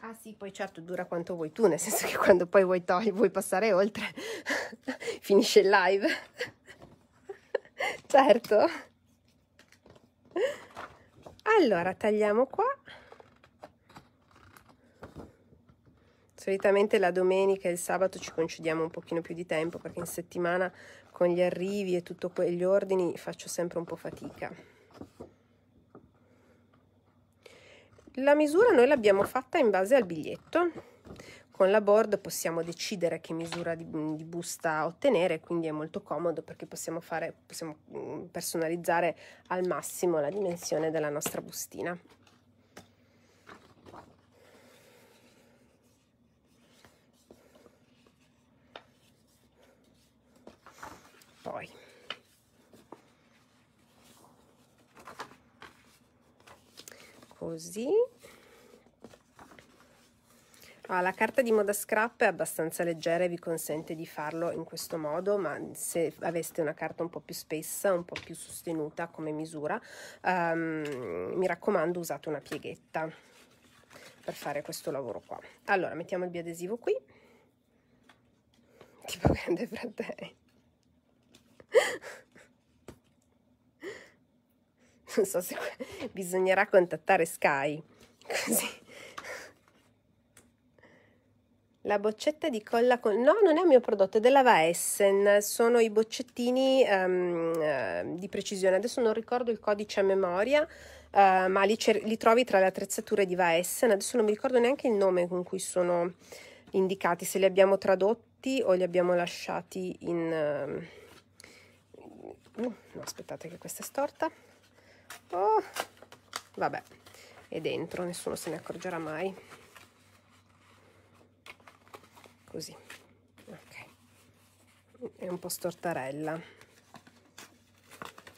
ah sì poi certo dura quanto vuoi tu [laughs] nel senso che quando poi vuoi, vuoi passare oltre [laughs] finisce il live [laughs] certo allora tagliamo qua solitamente la domenica e il sabato ci concediamo un pochino più di tempo perché in settimana con gli arrivi e tutti quegli ordini faccio sempre un po' fatica la misura noi l'abbiamo fatta in base al biglietto. Con la board possiamo decidere che misura di, di busta ottenere, quindi è molto comodo perché possiamo, fare, possiamo mm, personalizzare al massimo la dimensione della nostra bustina. così Ah, la carta di moda scrap è abbastanza leggera e vi consente di farlo in questo modo, ma se aveste una carta un po' più spessa, un po' più sostenuta come misura, um, mi raccomando usate una pieghetta per fare questo lavoro qua. Allora, mettiamo il biadesivo qui, tipo grande fratello non so se [laughs] bisognerà contattare Sky. Così. La boccetta di colla con... No, non è un mio prodotto, è della Vaessen, sono i boccettini um, uh, di precisione. Adesso non ricordo il codice a memoria, uh, ma li, li, trovi tra le attrezzature di Vaessen. Adesso non mi ricordo neanche il nome con cui sono indicati, se li abbiamo tradotti o li abbiamo lasciati in... Ehm, uh, no, aspettate che questa è storta oh, vabbè è dentro nessuno se ne accorgerà mai così ok è un po' stortarella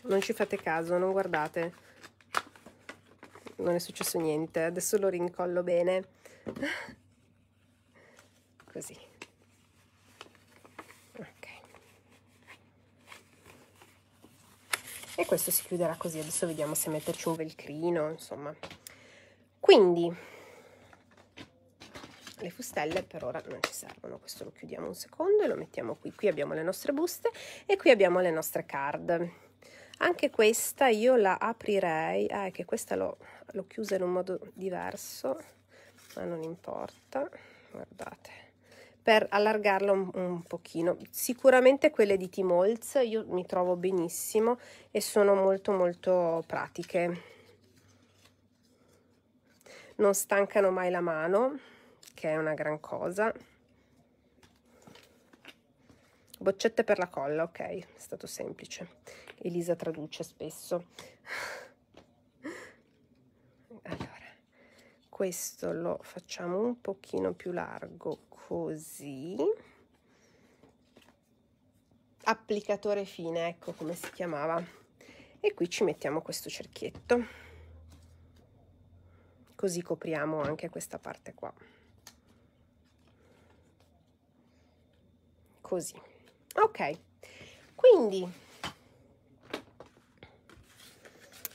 non ci fate caso non guardate non è successo niente adesso lo rincollo bene [laughs] così e questo si chiuderà così adesso vediamo se metterci un velcrino insomma quindi le fustelle per ora non ci servono questo lo chiudiamo un secondo e lo mettiamo qui qui abbiamo le nostre buste e qui abbiamo le nostre card anche questa io la aprirei ah eh, è che questa l'ho chiusa in un modo diverso ma non importa guardate per allargarla un, un, pochino. Sicuramente quelle di Timolz io mi trovo benissimo e sono molto molto pratiche. Non stancano mai la mano, che è una gran cosa. Boccette per la colla, ok, è stato semplice. Elisa traduce spesso. [laughs] allora questo lo facciamo un pochino più largo così applicatore fine ecco come si chiamava e qui ci mettiamo questo cerchietto così copriamo anche questa parte qua così ok quindi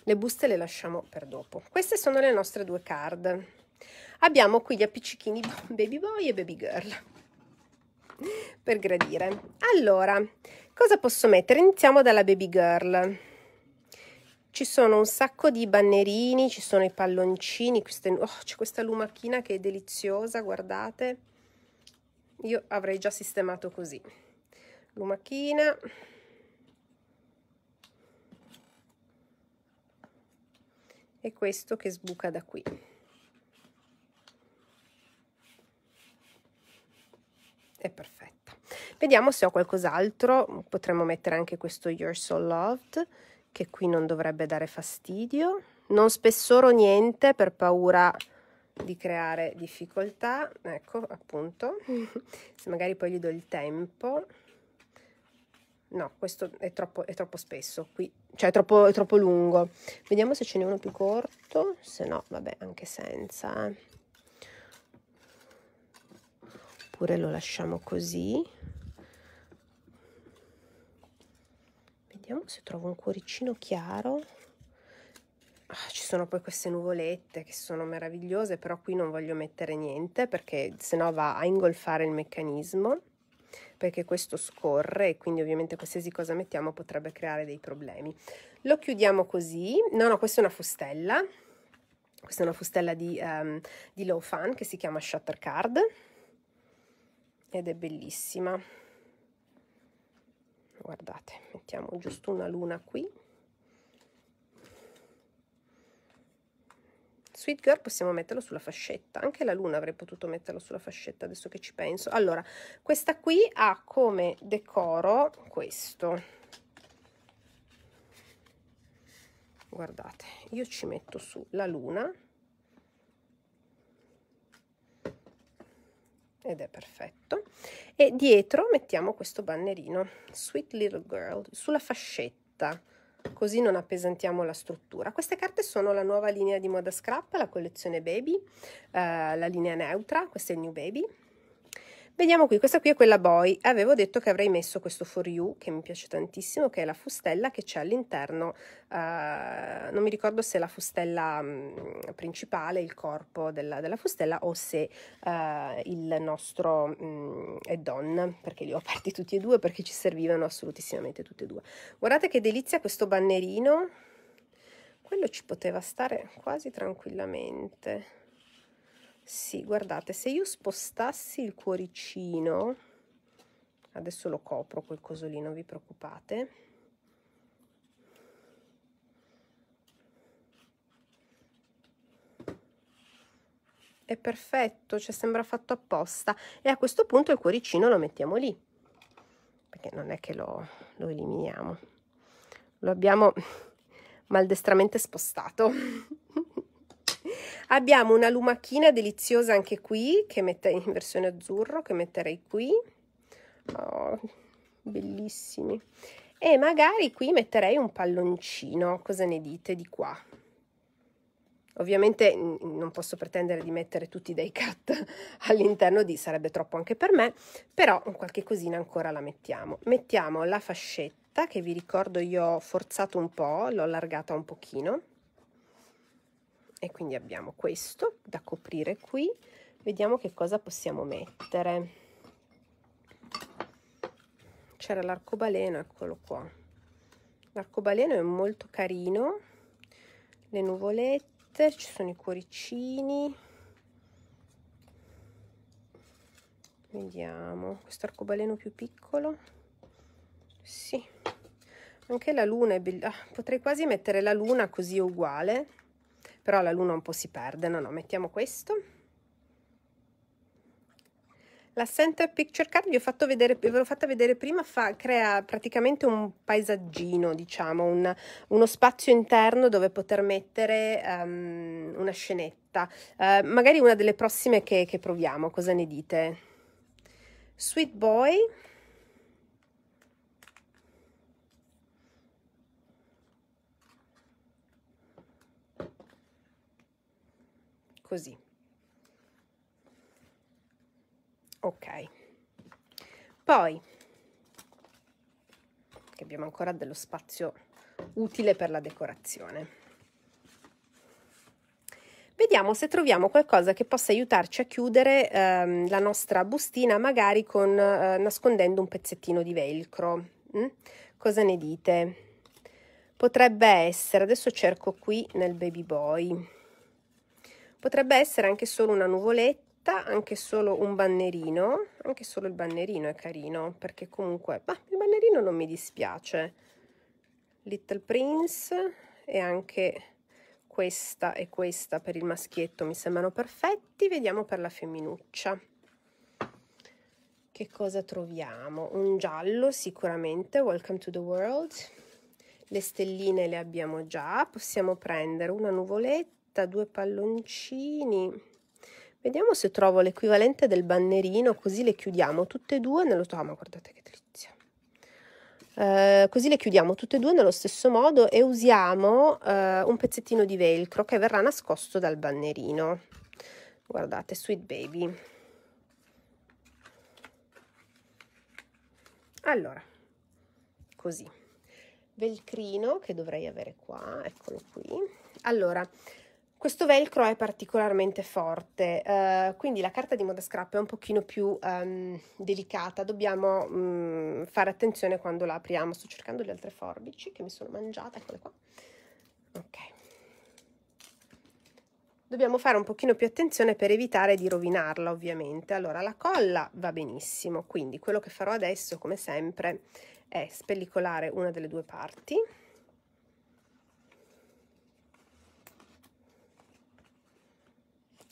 Le buste le lasciamo per dopo. Queste sono le nostre due card. Abbiamo qui gli appiccichini [laughs] Baby Boy e Baby Girl per gradire. Allora, cosa posso mettere? Iniziamo dalla Baby Girl. Ci sono un sacco di bannerini, ci sono i palloncini, queste, oh, c'è questa lumachina che è deliziosa, guardate. Io avrei già sistemato così. Lumachina, e questo che sbuca da qui è perfetta vediamo se ho qualcos'altro potremmo mettere anche questo you're so loved che qui non dovrebbe dare fastidio non spessoro niente per paura di creare difficoltà ecco appunto [laughs] se magari poi gli do il tempo No, questo è troppo, è troppo spesso qui, cioè è troppo, è troppo, lungo. Vediamo se ce n'è uno più corto, se no, vabbè, anche senza. Oppure lo lasciamo così. Vediamo se trovo un cuoricino chiaro. Ah, ci sono poi queste nuvolette che sono meravigliose, però qui non voglio mettere niente perché sennò va a ingolfare il meccanismo perché questo scorre e quindi ovviamente qualsiasi cosa mettiamo potrebbe creare dei problemi. Lo chiudiamo così, no no questa è una fustella, questa è una fustella di, um, di Low Fun che si chiama Shutter Card ed è bellissima. Guardate, mettiamo giusto una luna qui Sweet Girl possiamo metterlo sulla fascetta, anche la luna avrei potuto metterlo sulla fascetta adesso che ci penso. Allora, questa qui ha come decoro questo. Guardate, io ci metto su la luna ed è perfetto e dietro mettiamo questo bannerino Sweet Little Girl sulla fascetta così non appesantiamo la struttura. Queste carte sono la nuova linea di moda scrap, la collezione baby, eh, la linea neutra, questa è il new baby, Vediamo qui, questa qui è quella Boy. Avevo detto che avrei messo questo For You, che mi piace tantissimo, che è la fustella che c'è all'interno. Uh, non mi ricordo se è la fustella mh, mm, principale, il corpo della, della fustella, o se uh, il nostro mh, mm, è Don, perché li ho aperti tutti e due, perché ci servivano assolutissimamente tutti e due. Guardate che delizia questo bannerino. Quello ci poteva stare quasi tranquillamente sì guardate se io spostassi il cuoricino adesso lo copro quel cosolino vi preoccupate è perfetto cioè sembra fatto apposta e a questo punto il cuoricino lo mettiamo lì perché non è che lo, lo eliminiamo lo abbiamo [laughs] maldestramente spostato Abbiamo una lumachina deliziosa anche qui, che mette in versione azzurro, che metterei qui. Oh, bellissimi. E magari qui metterei un palloncino, cosa ne dite di qua? Ovviamente non posso pretendere di mettere tutti dei cut [laughs] all'interno di, sarebbe troppo anche per me, però qualche cosina ancora la mettiamo. Mettiamo la fascetta che vi ricordo io ho forzato un po', l'ho allargata un pochino e quindi abbiamo questo da coprire qui vediamo che cosa possiamo mettere c'era l'arcobaleno eccolo qua l'arcobaleno è molto carino le nuvolette ci sono i cuoricini vediamo questo arcobaleno più piccolo sì anche la luna è bella ah, potrei quasi mettere la luna così uguale però la luna un po' si perde, no no, mettiamo questo. La center picture card vi ho fatto vedere, ve l'ho fatta vedere prima, fa, crea praticamente un paesaggino, diciamo, un, uno spazio interno dove poter mettere um, una scenetta, uh, magari una delle prossime che, che proviamo, cosa ne dite? Sweet Boy, così ok poi che abbiamo ancora dello spazio utile per la decorazione vediamo se troviamo qualcosa che possa aiutarci a chiudere ehm, la nostra bustina magari con, eh, nascondendo un pezzettino di velcro mm? cosa ne dite potrebbe essere adesso cerco qui nel baby boy potrebbe essere anche solo una nuvoletta anche solo un bannerino anche solo il bannerino è carino perché comunque bah, il bannerino non mi dispiace little prince e anche questa e questa per il maschietto mi sembrano perfetti vediamo per la femminuccia che cosa troviamo un giallo sicuramente welcome to the world le stelline le abbiamo già possiamo prendere una nuvoletta scritta, due palloncini. Vediamo se trovo l'equivalente del bannerino, così le chiudiamo tutte e due nello... Ah, ma guardate che delizia! Uh, così le chiudiamo tutte e due nello stesso modo e usiamo uh, un pezzettino di velcro che verrà nascosto dal bannerino. Guardate, Sweet Baby. Allora, così. Velcrino che dovrei avere qua, eccolo qui. Allora, questo velcro è particolarmente forte, eh, quindi la carta di moda scrap è un pochino più um, delicata, dobbiamo um, fare attenzione quando la apriamo. Sto cercando le altre forbici che mi sono mangiata, eccole qua. Ok. Dobbiamo fare un pochino più attenzione per evitare di rovinarla ovviamente. Allora la colla va benissimo, quindi quello che farò adesso come sempre è spellicolare una delle due parti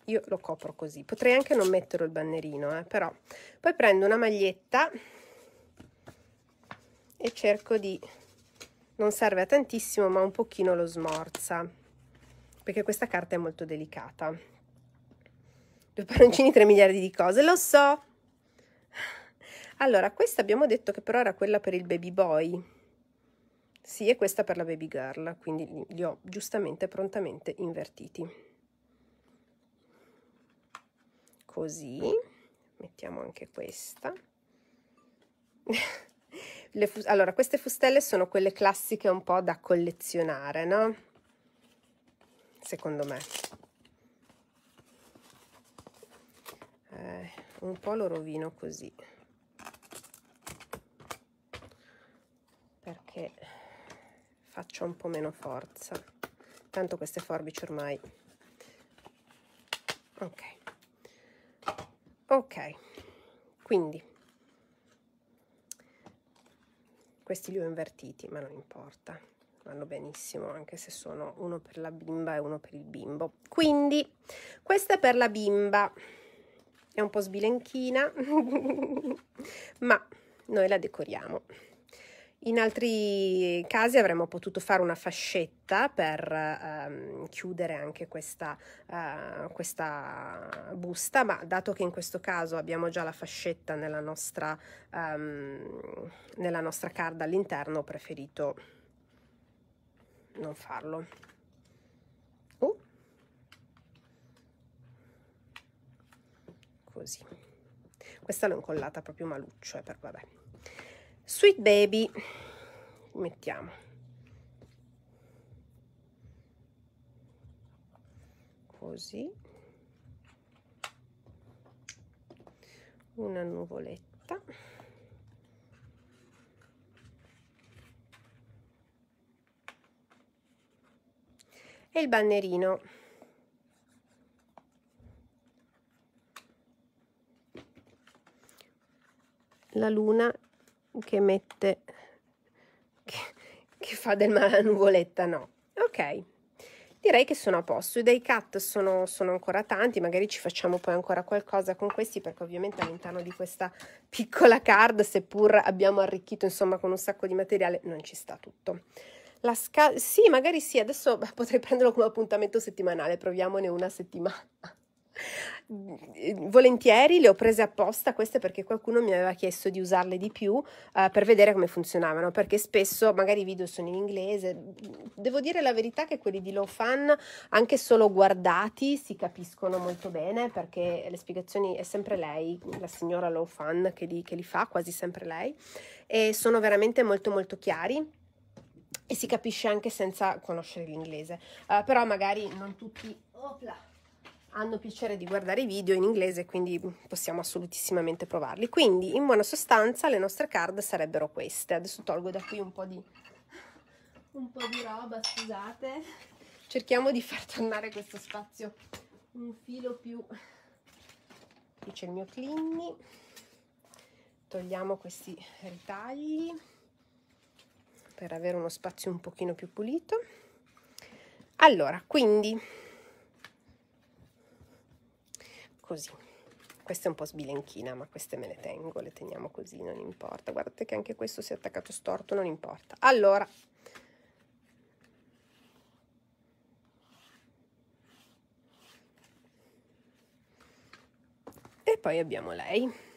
io lo copro così potrei anche non metterlo il bannerino eh, però poi prendo una maglietta e cerco di non serve a tantissimo ma un pochino lo smorza perché questa carta è molto delicata due palloncini tre miliardi di cose lo so allora questa abbiamo detto che però era quella per il baby boy sì e questa per la baby girl quindi li ho giustamente prontamente invertiti così boh. mettiamo anche questa [laughs] allora queste fustelle sono quelle classiche un po' da collezionare no? secondo me eh, un po' lo rovino così perché faccio un po' meno forza tanto queste forbici ormai ok ok quindi questi li ho invertiti ma non importa vanno benissimo anche se sono uno per la bimba e uno per il bimbo quindi questa è per la bimba è un po' sbilenchina [laughs] ma noi la decoriamo in altri casi avremmo potuto fare una fascetta per ehm, chiudere anche questa, eh, questa, busta, ma dato che in questo caso abbiamo già la fascetta nella nostra, ehm, nella nostra card all'interno, ho preferito non farlo. Uh. Così. Questa l'ho incollata proprio maluccio, eh, per vabbè. Sweet Baby mettiamo così una nuvoletta e il bannerino la luna che mette, che, che fa del male alla nuvoletta, no. Ok, direi che sono a posto. I day cut sono, sono, ancora tanti, magari ci facciamo poi ancora qualcosa con questi, perché ovviamente all'interno di questa piccola card, seppur abbiamo arricchito insomma con un sacco di materiale, non ci sta tutto. La sca- sì, magari sì, adesso [laughs] potrei prenderlo come appuntamento settimanale, proviamone una settimana. Mhmm, volentieri le ho prese apposta queste perché qualcuno mi aveva chiesto di usarle di più uh, per vedere come funzionavano perché spesso magari i video sono in inglese devo dire la verità che quelli di Low Fan anche solo guardati si capiscono molto bene perché le spiegazioni è sempre lei la signora Low Fan che li, che li fa quasi sempre lei e sono veramente molto molto chiari e si capisce anche senza conoscere l'inglese uh, però magari non tutti opla hanno piacere di guardare i video in inglese, quindi possiamo assolutissimamente provarli. Quindi, in buona sostanza, le nostre card sarebbero queste. Adesso tolgo da qui un po' di, un po di roba, scusate. Cerchiamo di far tornare questo spazio un filo più... Qui c'è il mio clinny. Togliamo questi ritagli per avere uno spazio un pochino più pulito. Allora, quindi così questa è un po' sbilenchina ma queste me le tengo le teniamo così non importa guardate che anche questo si è attaccato storto non importa allora e poi abbiamo lei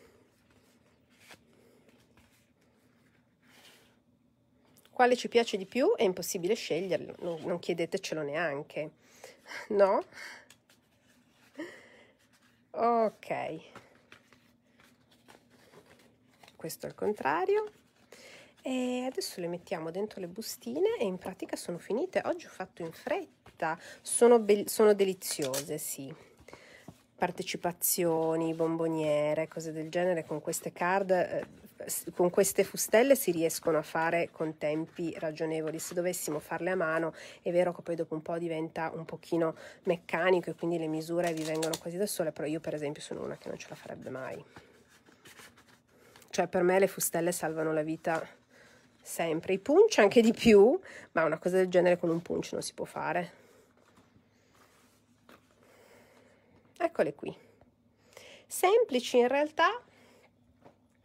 Quale ci piace di più? È impossibile sceglierlo, non, chiedetecelo neanche, no? ok questo al contrario e adesso le mettiamo dentro le bustine e in pratica sono finite oggi ho fatto in fretta sono, sono deliziose sì partecipazioni bomboniere cose del genere con queste card eh, con queste fustelle si riescono a fare con tempi ragionevoli se dovessimo farle a mano è vero che poi dopo un po' diventa un pochino meccanico e quindi le misure vi vengono quasi da sole però io per esempio sono una che non ce la farebbe mai cioè per me le fustelle salvano la vita sempre i punch anche di più ma una cosa del genere con un punch non si può fare eccole qui semplici in realtà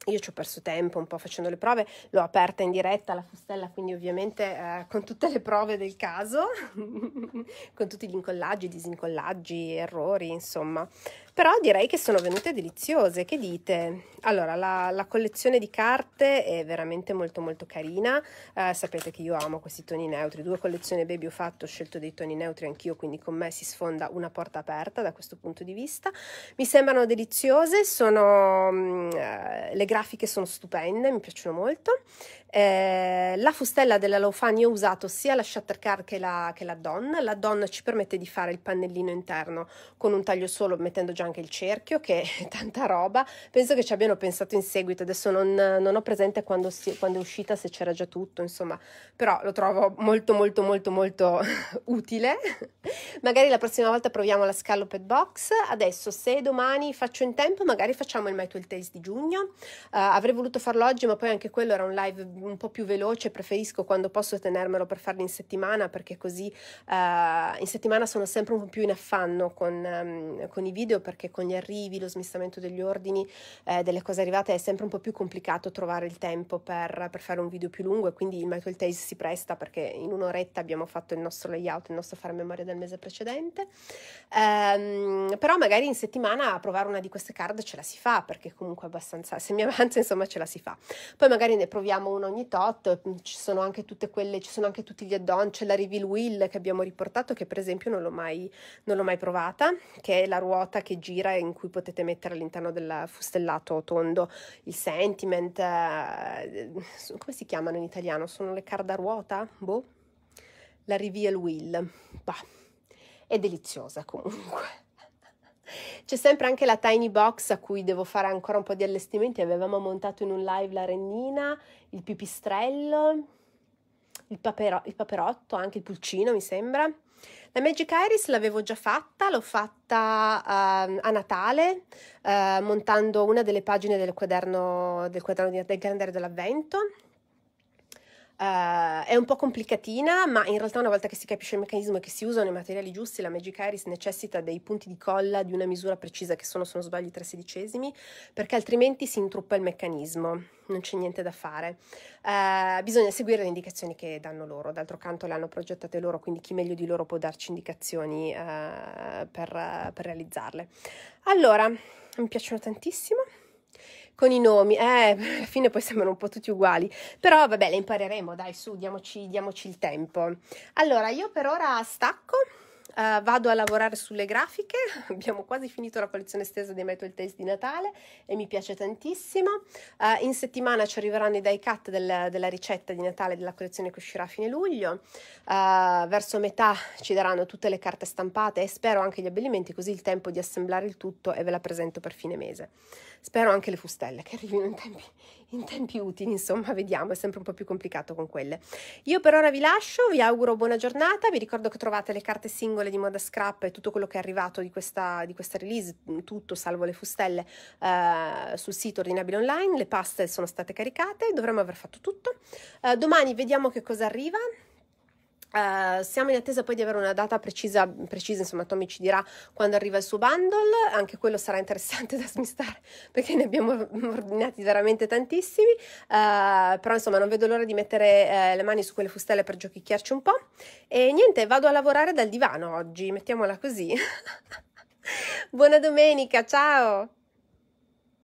io ci ho perso tempo un po' facendo le prove, l'ho aperta in diretta la fustella, quindi ovviamente eh, con tutte le prove del caso, [laughs] con tutti gli incollaggi, disincollaggi, errori, insomma, però direi che sono venute deliziose, che dite? Allora, la, la collezione di carte è veramente molto molto carina, eh, sapete che io amo questi toni neutri, due collezioni baby ho fatto, ho scelto dei toni neutri anch'io, quindi con me si sfonda una porta aperta da questo punto di vista, mi sembrano deliziose, sono, mm, eh, le grafiche sono stupende, mi piacciono molto, eh, la fustella della Lofani ho usato sia la Shuttercar che la, che la Don. La Don ci permette di fare il pannellino interno con un taglio solo, mettendo già anche il cerchio, che è [laughs] tanta roba. Penso che ci abbiano pensato in seguito. Adesso non, non ho presente quando, si, quando, è uscita, se c'era già tutto, insomma, però lo trovo molto, molto, molto, molto [laughs] utile. magari la prossima volta proviamo la Scalloped Box. Adesso, se domani faccio in tempo, magari facciamo il My Tool Taste di giugno. Uh, avrei voluto farlo oggi, ma poi anche quello era un live un po' più veloce, preferisco quando posso tenermelo per farli in settimana perché così uh, in settimana sono sempre un po' più in affanno con, um, con, i video perché con gli arrivi, lo smistamento degli ordini, eh, delle cose arrivate è sempre un po' più complicato trovare il tempo per, per fare un video più lungo e quindi il Michael Tase si presta perché in un'oretta abbiamo fatto il nostro layout, il nostro fare memoria del mese precedente. Um, però magari in settimana a provare una di queste card ce la si fa perché comunque abbastanza, se mi [laughs] avanza insomma ce la si fa. Poi magari ne proviamo uno ogni tot, mm, ci sono anche tutte quelle, ci sono anche tutti gli add-on, c'è la reveal wheel che abbiamo riportato che per esempio non l'ho mai, non l'ho mai provata, che è la ruota che gira in cui potete mettere all'interno del fustellato tondo il sentiment, eh, come si chiamano in italiano? Sono le card a ruota? Boh, la reveal wheel, bah, è deliziosa comunque. C'è sempre anche la tiny box a cui devo fare ancora un po' di allestimenti. Avevamo montato in un live la rennina, il pipistrello, il, papero- il paperotto, anche il pulcino mi sembra. La Magic Iris l'avevo già fatta, l'ho fatta uh, a Natale uh, montando una delle pagine del quaderno del, quaderno di, del calendario dell'avvento Uh, è un po' complicatina, ma in realtà una volta che si capisce il meccanismo e che si usano i materiali giusti, la Magic Iris necessita dei punti di colla di una misura precisa che sono, se non sbaglio, i tre sedicesimi, perché altrimenti si intruppa il meccanismo, non c'è niente da fare. Uh, bisogna seguire le indicazioni che danno loro, d'altro canto le hanno progettate loro, quindi chi meglio di loro può darci indicazioni uh, per, per realizzarle. Allora, mi piacciono tantissimo con i nomi, eh, [laughs] alla fine poi sembrano un po' tutti uguali, però vabbè, le impareremo, dai, su, diamoci, diamoci il tempo. Allora, io per ora stacco Uh, vado a lavorare sulle grafiche, [laughs] abbiamo quasi finito la collezione estesa dei Metal Taste di Natale e mi piace tantissimo. Uh, in settimana ci arriveranno i die cut del, della ricetta di Natale della collezione che uscirà a fine luglio. Uh, verso metà ci daranno tutte le carte stampate e spero anche gli abbellimenti, così il tempo di assemblare il tutto e ve la presento per fine mese. Spero anche le fustelle che arrivino in tempi, in tempi utili, insomma, [laughs] vediamo, è sempre un po' più complicato con quelle. Io per ora vi lascio, vi auguro buona giornata, vi ricordo che trovate le carte singole di Moda Scrap e tutto quello che è arrivato di questa, di questa release, mm, tutto salvo le fustelle, eh, sul sito ordinabile online, le paste sono state caricate, dovremmo aver fatto tutto. Eh, domani vediamo che cosa arriva, Uh, siamo in attesa poi di avere una data precisa, precisa, insomma Tommy ci dirà quando arriva il suo bundle, anche quello sarà interessante [laughs] da smistare perché ne abbiamo ordinati veramente tantissimi, uh, però insomma non vedo l'ora di mettere uh, le mani su quelle fustelle per giochicchiarci un po' e niente, vado a lavorare dal divano oggi, mettiamola così. [laughs] Buona domenica, ciao!